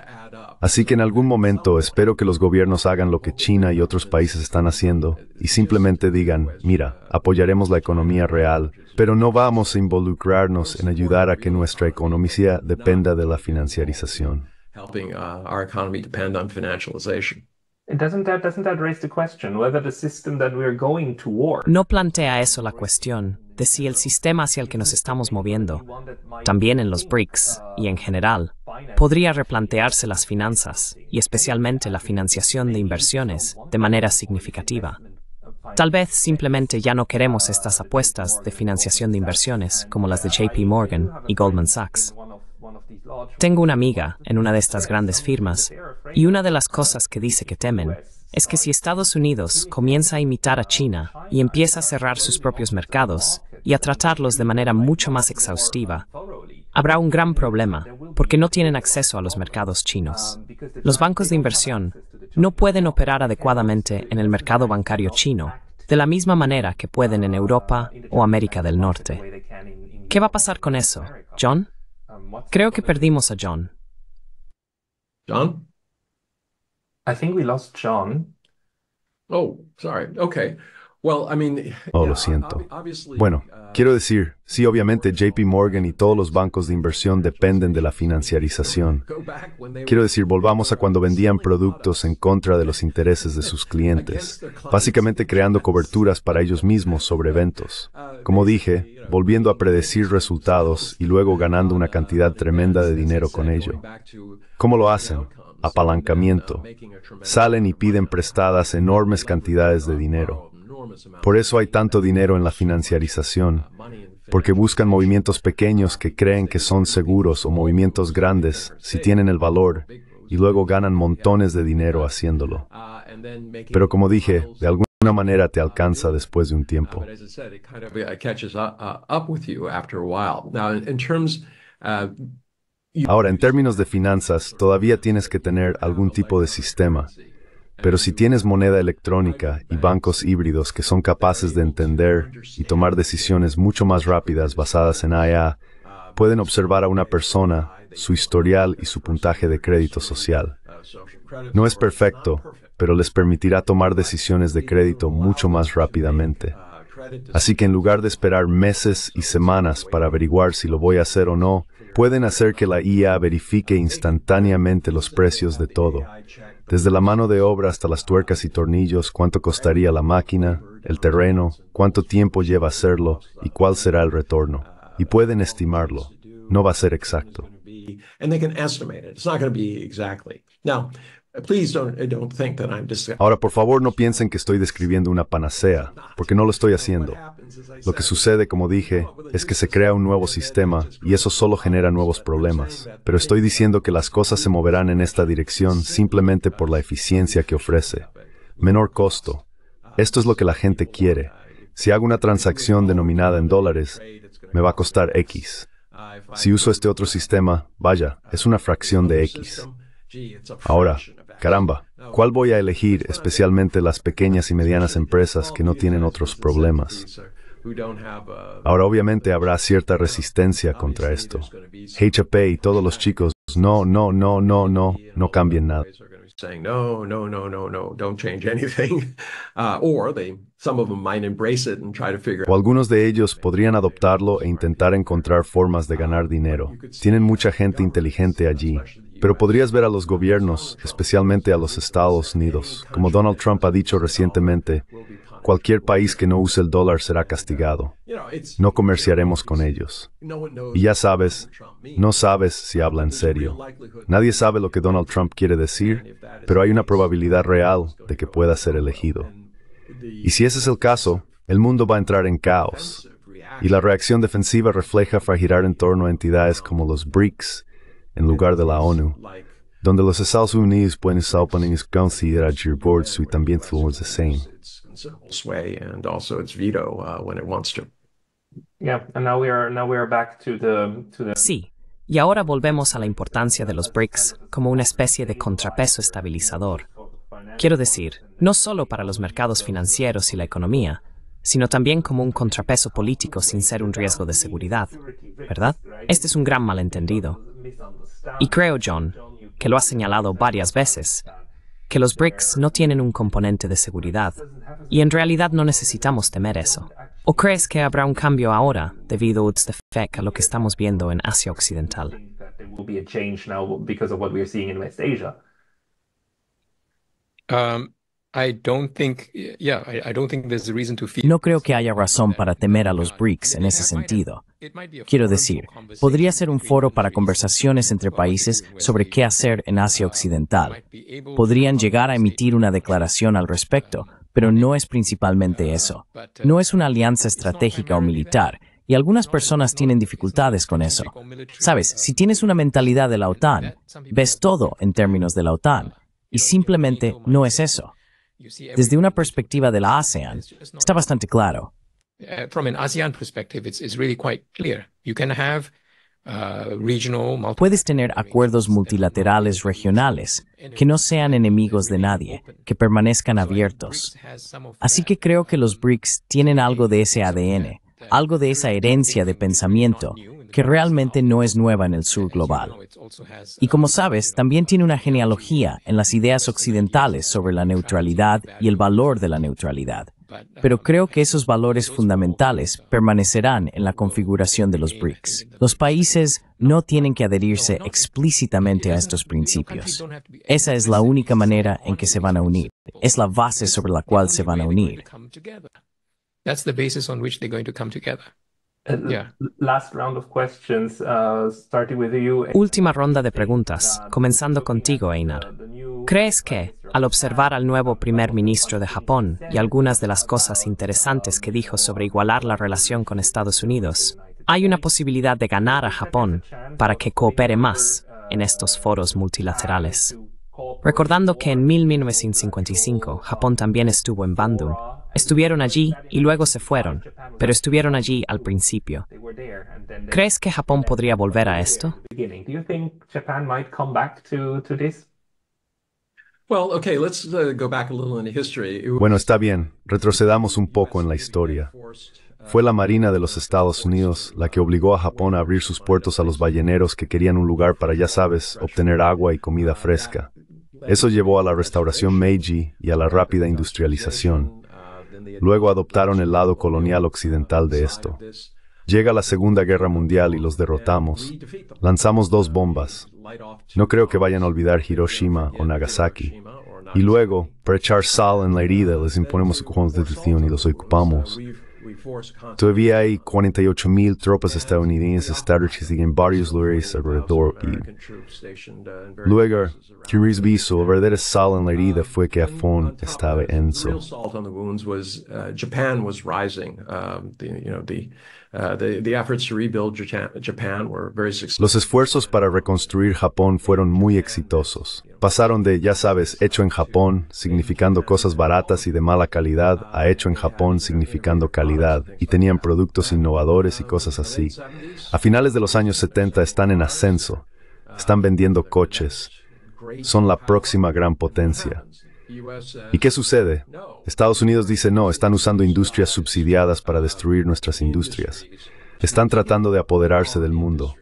S1: Así que en algún momento espero que los gobiernos hagan lo que China y otros países están haciendo y simplemente digan, mira, apoyaremos la economía real, pero no vamos a involucrarnos en ayudar a que nuestra economía dependa de la financiarización.
S2: No plantea eso la cuestión de si el sistema hacia el que nos estamos moviendo, también en los BRICS y en general, podría replantearse las finanzas y especialmente la financiación de inversiones de manera significativa. Tal vez simplemente ya no queremos estas apuestas de financiación de inversiones como las de JP Morgan y Goldman Sachs. Tengo una amiga en una de estas grandes firmas y una de las cosas que dice que temen es que si Estados Unidos comienza a imitar a China y empieza a cerrar sus propios mercados y a tratarlos de manera mucho más exhaustiva, habrá un gran problema porque no tienen acceso a los mercados chinos. Los bancos de inversión no pueden operar adecuadamente en el mercado bancario chino de la misma manera que pueden en Europa o América del Norte. ¿Qué va a pasar con eso, John? Creo que perdimos a John. John?
S3: I think we lost John. Oh, sorry. Okay.
S6: Oh,
S1: lo siento. Bueno, uh, quiero decir, sí, obviamente JP Morgan y todos los bancos de inversión dependen de la financiarización. Quiero decir, volvamos a cuando vendían productos en contra de los intereses de sus clientes, básicamente creando coberturas para ellos mismos sobre eventos. Uh, Como dije, volviendo a predecir resultados y luego ganando una cantidad tremenda de dinero con ello. ¿Cómo lo hacen? Apalancamiento. Uh, Salen y piden prestadas enormes cantidades de dinero por eso hay tanto dinero en la financiarización, porque buscan movimientos pequeños que creen que son seguros o movimientos grandes si tienen el valor y luego ganan montones de dinero haciéndolo. Uh, Pero como dije, de alguna manera te alcanza uh, después de un tiempo. Ahora, en términos de finanzas, todavía tienes que tener algún tipo de sistema. Pero si tienes moneda electrónica y bancos híbridos que son capaces de entender y tomar decisiones mucho más rápidas basadas en IA, pueden observar a una persona, su historial y su puntaje de crédito social. No es perfecto, pero les permitirá tomar decisiones de crédito mucho más rápidamente. Así que en lugar de esperar meses y semanas para averiguar si lo voy a hacer o no, pueden hacer que la IA verifique instantáneamente los precios de todo. Desde la mano de obra hasta las tuercas y tornillos, cuánto costaría la máquina, el terreno, cuánto tiempo lleva hacerlo y cuál será el retorno. Y pueden estimarlo. No va a ser exacto.
S6: and eh,
S1: Ahora, por favor, no piensen que estoy describiendo una panacea, porque no lo estoy haciendo. Lo que sucede, como dije, es que se crea un nuevo sistema y eso solo genera nuevos problemas. Pero estoy diciendo que las cosas se moverán en esta dirección simplemente por la eficiencia que ofrece. Menor costo. Esto es lo que la gente quiere. Si hago una transacción denominada en dólares, me va a costar X. Si uso este otro sistema, vaya, es una fracción de X. Ahora, Caramba, ¿cuál voy a elegir, especialmente las pequeñas y medianas empresas que no tienen otros problemas? Ahora obviamente habrá cierta resistencia contra esto. HP y todos los chicos, no, no, no, no, no, no cambien nada. o algunos de ellos podrían adoptarlo e intentar encontrar formas de ganar dinero tienen mucha gente inteligente allí pero podrías ver a los gobiernos, especialmente a los Estados Unidos. Como Donald Trump ha dicho recientemente, cualquier país que no use el dólar será castigado. No comerciaremos con ellos. Y ya sabes, no sabes si habla en serio. Nadie sabe lo que Donald Trump quiere decir, pero hay una probabilidad real de que pueda ser elegido. Y si ese es el caso, el mundo va a entrar en caos. Y la reacción defensiva refleja fragilar en torno a entidades como los BRICS en lugar de la ONU, donde los Estados Unidos pueden estar poniendo considerar y también su
S2: Sí. Y ahora volvemos a la importancia de los BRICS como una especie de contrapeso estabilizador. Quiero decir, no solo para los mercados financieros y la economía, sino también como un contrapeso político sin ser un riesgo de seguridad, ¿verdad? Este es un gran malentendido. Y creo, John, que lo has señalado varias veces, que los BRICS no tienen un componente de seguridad, y en realidad no necesitamos temer eso. ¿O crees que habrá un cambio ahora debido a lo que estamos viendo en Asia Occidental?
S4: No
S5: creo que haya razón para temer a los BRICS en ese sentido. Quiero decir, podría ser un foro para conversaciones entre países sobre qué hacer en Asia Occidental. Podrían llegar a emitir una declaración al respecto, pero no es principalmente uh, eso. Uh, no es una alianza estratégica o militar, y algunas personas tienen dificultades con eso. Sabes, uh, si tienes una mentalidad de la OTAN, ves todo en términos de la OTAN, y simplemente no es eso desde una perspectiva de la ASEAN está bastante claro. Puedes tener acuerdos multilaterales regionales que no sean enemigos de nadie, que permanezcan abiertos. Así que creo que los um, BRICS tienen algo de ese ADN, algo de esa herencia de pensamiento que realmente no es nueva en el sur global. Y como sabes, también tiene una genealogía en las ideas occidentales sobre la neutralidad y el valor de la neutralidad. Pero creo que esos valores fundamentales permanecerán en la configuración de los BRICS. Los países no tienen que adherirse explícitamente a estos principios. Esa es la única manera en que se van a unir. Es la base sobre la cual se van a unir.
S2: Uh, Última ronda de preguntas, comenzando contigo, Einar. ¿Crees que, al observar al nuevo primer ministro de Japón y algunas de las cosas interesantes que dijo sobre igualar la relación con Estados Unidos, hay una posibilidad de ganar a Japón para que coopere más en estos foros multilaterales? Recordando que en 1955 Japón también estuvo en Bandung Estuvieron allí y luego se fueron, pero estuvieron allí al principio. ¿Crees que Japón podría
S1: volver a esto? Bueno, está bien. Retrocedamos un poco en la historia. Fue la Marina de los Estados Unidos la que obligó a Japón a abrir sus puertos a los balleneros que querían un lugar para, ya sabes, obtener agua y comida fresca. Eso llevó a la restauración Meiji y a la rápida industrialización. Luego adoptaron el lado colonial occidental de esto. Llega la Segunda Guerra Mundial y los eh, derrotamos. Lanzamos dos uh, bombas. No creo que vayan a olvidar Hiroshima o Nagasaki. Y luego, para echar sal en la herida, les imponemos su de y los ocupamos. Todavía hay 48 mil tropas estadounidenses establecidas en varios lugares alrededor y luego me viso, la verdadera sal en la herida fue que Afon estaba en los esfuerzos para reconstruir Japón fueron muy exitosos. Pasaron de, ya sabes, hecho en Japón, significando cosas baratas y de mala calidad, a hecho en Japón, significando calidad, y tenían productos innovadores y cosas así. A finales de los años 70 están en ascenso, están vendiendo coches, son la próxima gran potencia. ¿Y qué sucede? Estados Unidos dice, no, están usando industrias subsidiadas para destruir nuestras industrias. Están tratando de apoderarse del mundo.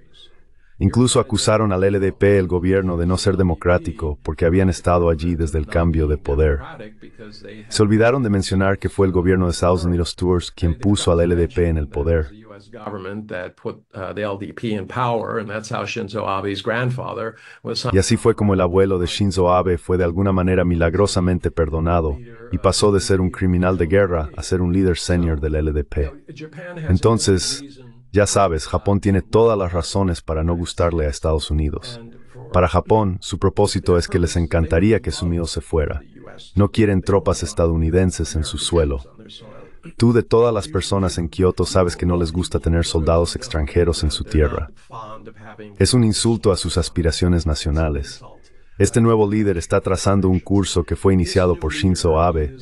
S1: Incluso acusaron al LDP, el gobierno, de no ser democrático porque habían estado allí desde el cambio de poder. Se olvidaron de mencionar que fue el gobierno de Estados Unidos Tours quien puso al LDP en el poder. Y así fue como el abuelo de Shinzo Abe fue de alguna manera milagrosamente perdonado y pasó de ser un criminal de guerra a ser un líder senior del LDP. Entonces, ya sabes, Japón tiene todas las razones para no gustarle a Estados Unidos. Para Japón, su propósito es que les encantaría que su mío se fuera. No quieren tropas estadounidenses en su suelo. Tú de todas las personas en Kioto sabes que no les gusta tener soldados extranjeros en su tierra. Es un insulto a sus aspiraciones nacionales. Este nuevo líder está trazando un curso que fue iniciado por Shinzo Abe,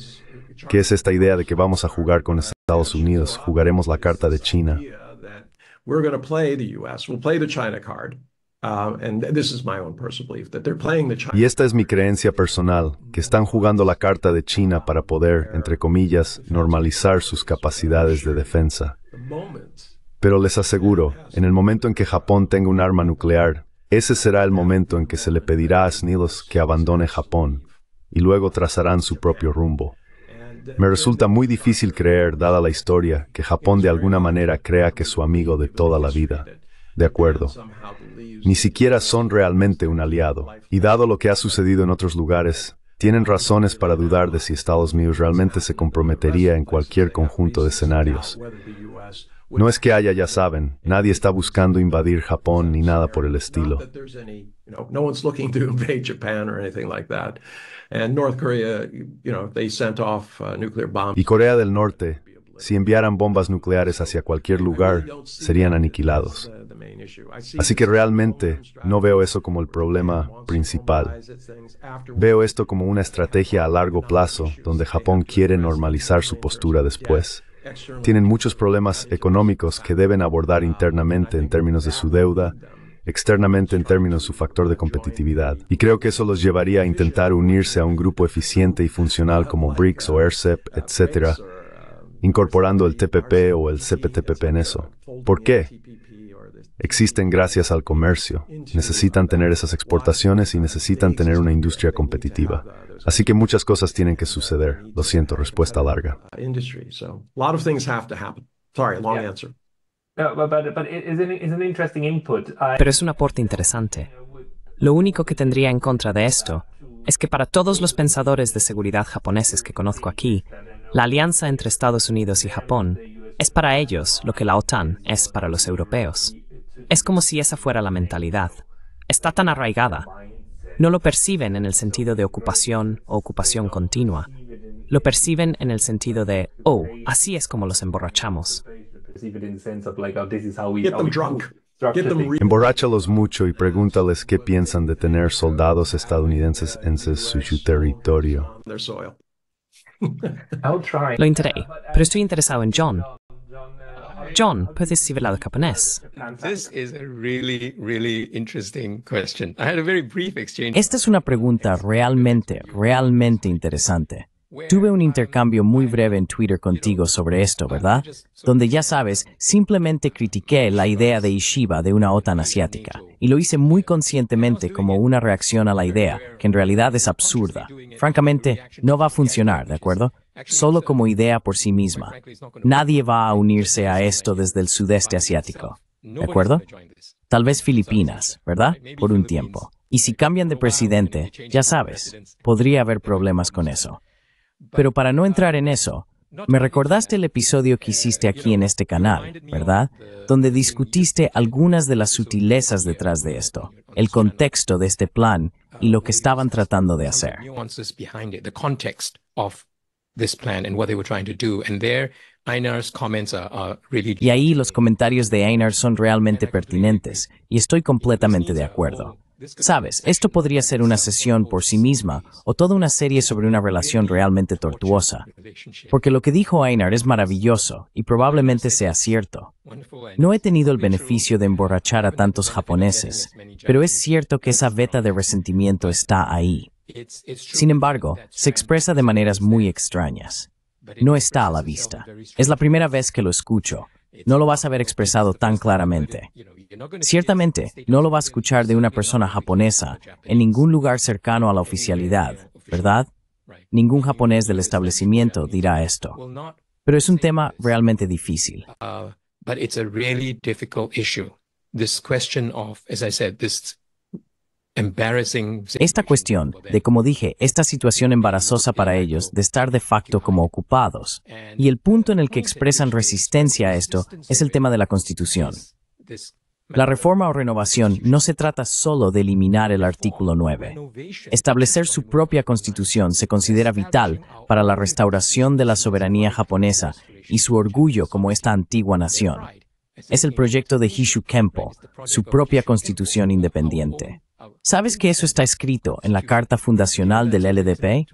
S1: que es esta idea de que vamos a jugar con Estados Unidos, jugaremos la carta de China. Y esta es mi creencia personal, que están jugando la carta de China para poder, entre comillas, normalizar sus capacidades de defensa. Pero les aseguro, en el momento en que Japón tenga un arma nuclear, ese será el momento en que se le pedirá a Snidos que abandone Japón, y luego trazarán su propio rumbo. Me resulta muy difícil creer, dada la historia, que Japón de alguna manera crea que es su amigo de toda la vida de acuerdo. Ni siquiera son realmente un aliado. Y dado lo que ha sucedido en otros lugares, tienen razones para dudar de si Estados Unidos realmente se comprometería en cualquier conjunto de escenarios. No es que haya, ya saben, nadie está buscando invadir Japón ni nada por el estilo. Y Corea del Norte si enviaran bombas nucleares hacia cualquier lugar, serían aniquilados. Así que realmente no veo eso como el problema principal. Veo esto como una estrategia a largo plazo donde Japón quiere normalizar su postura después. Tienen muchos problemas económicos que deben abordar internamente en términos de su deuda, externamente en términos de su factor de competitividad. Y creo que eso los llevaría a intentar unirse a un grupo eficiente y funcional como BRICS o ercep, etc incorporando el TPP o el CPTPP en eso. ¿Por qué? Existen gracias al comercio. Necesitan tener esas exportaciones y necesitan tener una industria competitiva. Así que muchas cosas tienen que suceder. Lo siento, respuesta larga.
S3: Pero
S2: es un aporte interesante. Lo único que tendría en contra de esto es que para todos los pensadores de seguridad japoneses que conozco aquí, la alianza entre Estados Unidos y Japón es para ellos lo que la OTAN es para los europeos. Es como si esa fuera la mentalidad. Está tan arraigada. No lo perciben en el sentido de ocupación o ocupación continua. Lo perciben en el sentido de, oh, así es como los emborrachamos.
S1: Emborráchalos mucho y pregúntales qué piensan de tener soldados estadounidenses en su territorio.
S2: Lo intentaré, pero estoy interesado en John. John, puedes very lado japonés?
S4: Esta
S5: es una pregunta realmente, realmente interesante. Tuve un intercambio muy breve en Twitter contigo sobre esto, ¿verdad? Donde ya sabes, simplemente critiqué la idea de Ishiba de una OTAN asiática, y lo hice muy conscientemente como una reacción a la idea, que en realidad es absurda. Francamente, no va a funcionar, ¿de acuerdo? Solo como idea por sí misma. Nadie va a unirse a esto desde el sudeste asiático, ¿de acuerdo? Tal vez Filipinas, ¿verdad? Por un tiempo. Y si cambian de presidente, ya sabes, podría haber problemas con eso. Pero para no entrar en eso, me recordaste el episodio que hiciste aquí en este canal, ¿verdad? Donde discutiste algunas de las sutilezas detrás de esto, el contexto de este plan y lo que estaban tratando de hacer. Y ahí los comentarios de Einar son realmente pertinentes, y estoy completamente de acuerdo. Sabes, esto podría ser una sesión por sí misma o toda una serie sobre una relación realmente tortuosa, porque lo que dijo Einar es maravilloso y probablemente sea cierto. No he tenido el beneficio de emborrachar a tantos japoneses, pero es cierto que esa veta de resentimiento está ahí. Sin embargo, se expresa de maneras muy extrañas. No está a la vista. Es la primera vez que lo escucho. No lo vas a ver expresado tan claramente. Ciertamente, este no lo va a escuchar de una persona japonesa en ningún lugar cercano a la oficialidad, ¿verdad? Ningún japonés del establecimiento dirá esto. Pero es un tema realmente difícil. Uh, esta cuestión de, como dije, esta situación embarazosa para ellos de estar de facto como ocupados y el punto en el que expresan resistencia a esto es el tema de la Constitución. La reforma o renovación no se trata solo de eliminar el artículo 9. Establecer su propia constitución se considera vital para la restauración de la soberanía japonesa y su orgullo como esta antigua nación. Es el proyecto de Hishu Kempo, su propia constitución independiente. ¿Sabes que eso está escrito en la carta fundacional del LDP?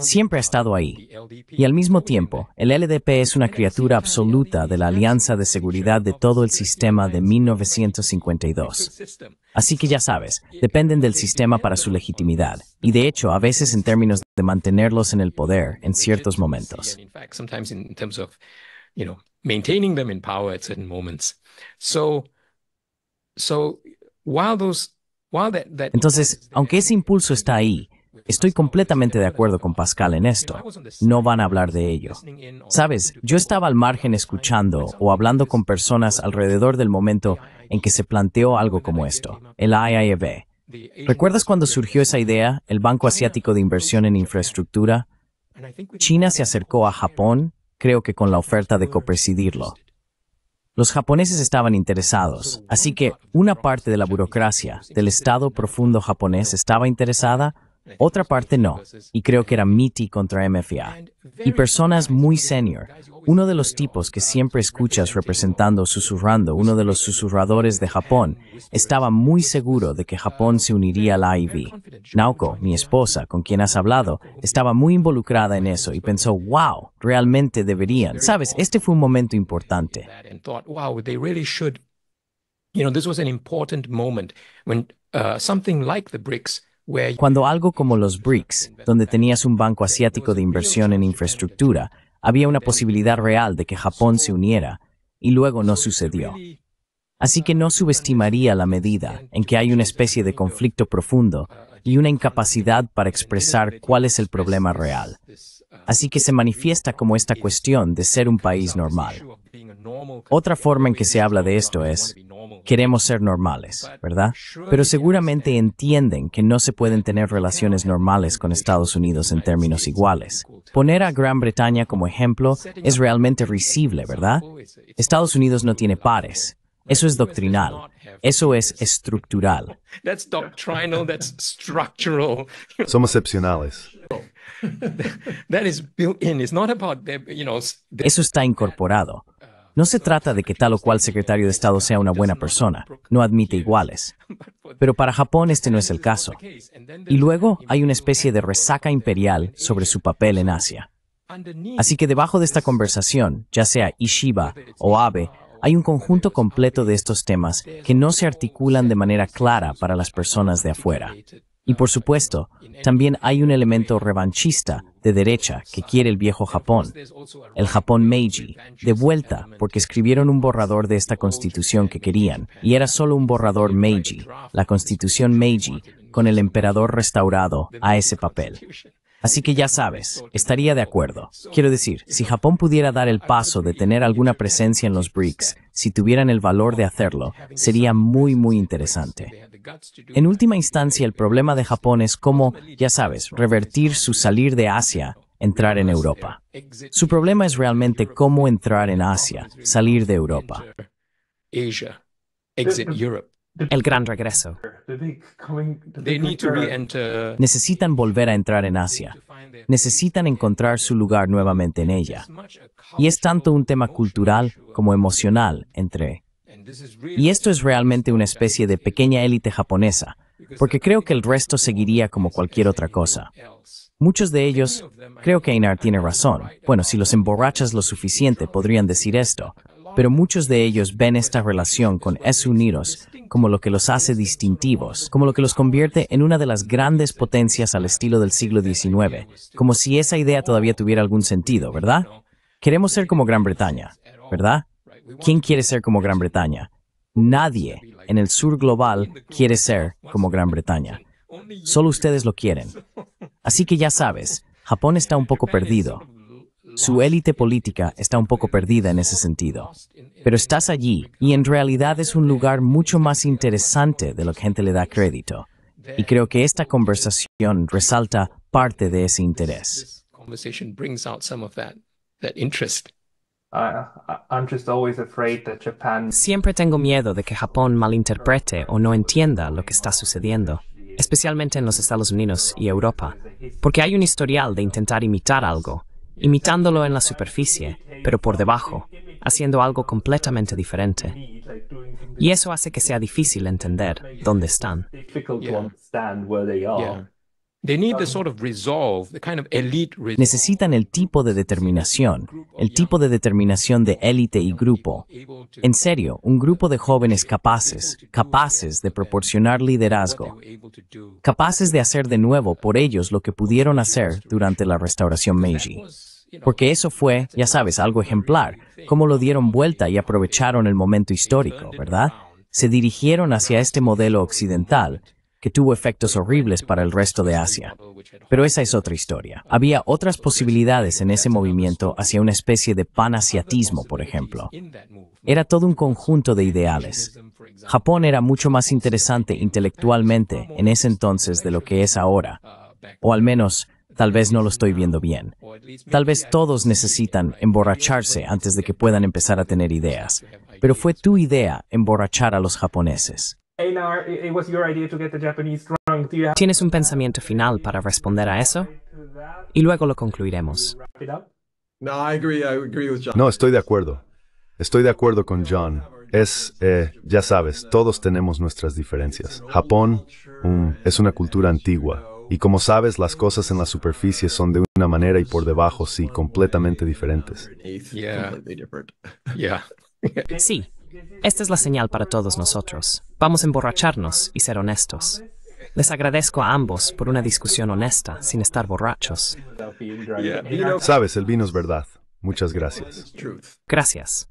S5: siempre ha estado ahí. Y al mismo tiempo, el LDP es una criatura absoluta de la Alianza de Seguridad de todo el sistema de 1952. Así que ya sabes, dependen del sistema para su legitimidad, y de hecho a veces en términos de mantenerlos en el poder en ciertos momentos. Entonces, aunque ese impulso está ahí, Estoy completamente de acuerdo con Pascal en esto. No van a hablar de ello. Sabes, yo estaba al margen escuchando o hablando con personas alrededor del momento en que se planteó algo como esto, el IIEB. ¿Recuerdas cuando surgió esa idea, el Banco Asiático de Inversión en Infraestructura? China se acercó a Japón, creo que con la oferta de copresidirlo. Los japoneses estaban interesados, así que una parte de la burocracia del Estado profundo japonés estaba interesada otra parte no, y creo que era miti contra MFA. Y personas muy senior, uno de los tipos que siempre escuchas representando susurrando, uno de los susurradores de Japón, estaba muy seguro de que Japón se uniría a la Naoko, mi esposa, con quien has hablado, estaba muy involucrada en eso y pensó, wow, realmente deberían. Sabes, este fue un momento importante.
S4: You know, this was an uh, BRICS
S5: cuando algo como los BRICS, donde tenías un banco asiático de inversión en infraestructura, había una posibilidad real de que Japón se uniera, y luego no sucedió. Así que no subestimaría la medida en que hay una especie de conflicto profundo y una incapacidad para expresar cuál es el problema real. Así que se manifiesta como esta cuestión de ser un país normal. Otra forma en que se habla de esto es, queremos ser normales, ¿verdad? Pero seguramente entienden que no se pueden tener relaciones normales con Estados Unidos en términos iguales. Poner a Gran Bretaña como ejemplo es realmente risible, ¿verdad? Estados Unidos no tiene pares. Eso es doctrinal. Eso es estructural.
S4: Somos excepcionales.
S5: Eso está incorporado. No se trata de que tal o cual secretario de Estado sea una buena persona, no admite iguales. Pero para Japón este no es el caso. Y luego hay una especie de resaca imperial sobre su papel en Asia. Así que debajo de esta conversación, ya sea Ishiba o Abe, hay un conjunto completo de estos temas que no se articulan de manera clara para las personas de afuera. Y por supuesto, también hay un elemento revanchista de derecha que quiere el viejo Japón, el Japón Meiji, de vuelta porque escribieron un borrador de esta constitución que querían, y era solo un borrador Meiji, la constitución Meiji, con el emperador restaurado a ese papel. Así que ya sabes, estaría de acuerdo. Quiero decir, si Japón pudiera dar el paso de tener alguna presencia en los BRICS, si tuvieran el valor de hacerlo, sería muy, muy interesante. En última instancia, el problema de Japón es cómo, ya sabes, revertir su salir de Asia, entrar en Europa. Su problema es realmente cómo entrar en Asia, salir de Europa.
S4: Asia, exit
S5: el gran regreso. Necesitan volver a entrar en Asia. Necesitan encontrar su lugar nuevamente en ella. Y es tanto un tema cultural como emocional entre... Y esto es realmente una especie de pequeña élite japonesa, porque creo que el resto seguiría como cualquier otra cosa. Muchos de ellos, creo que Einar tiene razón. Bueno, si los emborrachas lo suficiente, podrían decir esto pero muchos de ellos ven esta relación con unidos como lo que los hace distintivos, como lo que los convierte en una de las grandes potencias al estilo del siglo XIX, como si esa idea todavía tuviera algún sentido, ¿verdad? Queremos ser como Gran Bretaña, ¿verdad? ¿Quién quiere ser como Gran Bretaña? Nadie en el sur global quiere ser como Gran Bretaña. Solo ustedes lo quieren. Así que ya sabes, Japón está un poco perdido, su élite política está un poco perdida en ese sentido. Pero estás allí y en realidad es un lugar mucho más interesante de lo que gente le da crédito. Y creo que esta conversación resalta parte de ese interés.
S3: Ah, ah,
S2: Siempre tengo miedo de que Japón malinterprete o no entienda lo que está sucediendo, especialmente en los Estados Unidos y Europa, porque hay un historial de intentar imitar algo imitándolo en la superficie, pero por debajo, haciendo algo completamente diferente. Y eso hace que sea difícil
S5: entender dónde están. Necesitan el tipo de determinación, el tipo de determinación de élite y grupo. En serio, un grupo de jóvenes capaces, capaces de proporcionar liderazgo, capaces de hacer de nuevo por ellos lo que pudieron hacer durante la restauración Meiji. Porque eso fue, ya sabes, algo ejemplar, cómo lo dieron vuelta y aprovecharon el momento histórico, ¿verdad? se dirigieron hacia este modelo occidental que tuvo efectos horribles para el resto de Asia. Pero esa es otra historia. Había otras posibilidades en ese movimiento hacia una especie de panasiatismo, por ejemplo. Era todo un conjunto de ideales. Japón era mucho más interesante intelectualmente en ese entonces de lo que es ahora, o al menos Tal vez no lo estoy viendo bien. Tal vez todos necesitan emborracharse antes de que puedan empezar a tener ideas. Pero fue tu idea emborrachar a los japoneses. ¿Tienes un pensamiento final para responder a eso?
S1: Y luego lo concluiremos.
S6: No,
S1: estoy de acuerdo. Estoy de acuerdo con John. Es, eh, ya sabes, todos tenemos nuestras diferencias. Japón mm, es una cultura antigua. Y como sabes, las cosas en la superficie son de una manera y por debajo sí, completamente diferentes.
S2: Sí, esta es la señal para todos nosotros. Vamos a emborracharnos y ser honestos. Les agradezco a ambos por una discusión honesta, sin estar
S1: borrachos. Sabes, el vino es verdad. Muchas gracias. Gracias.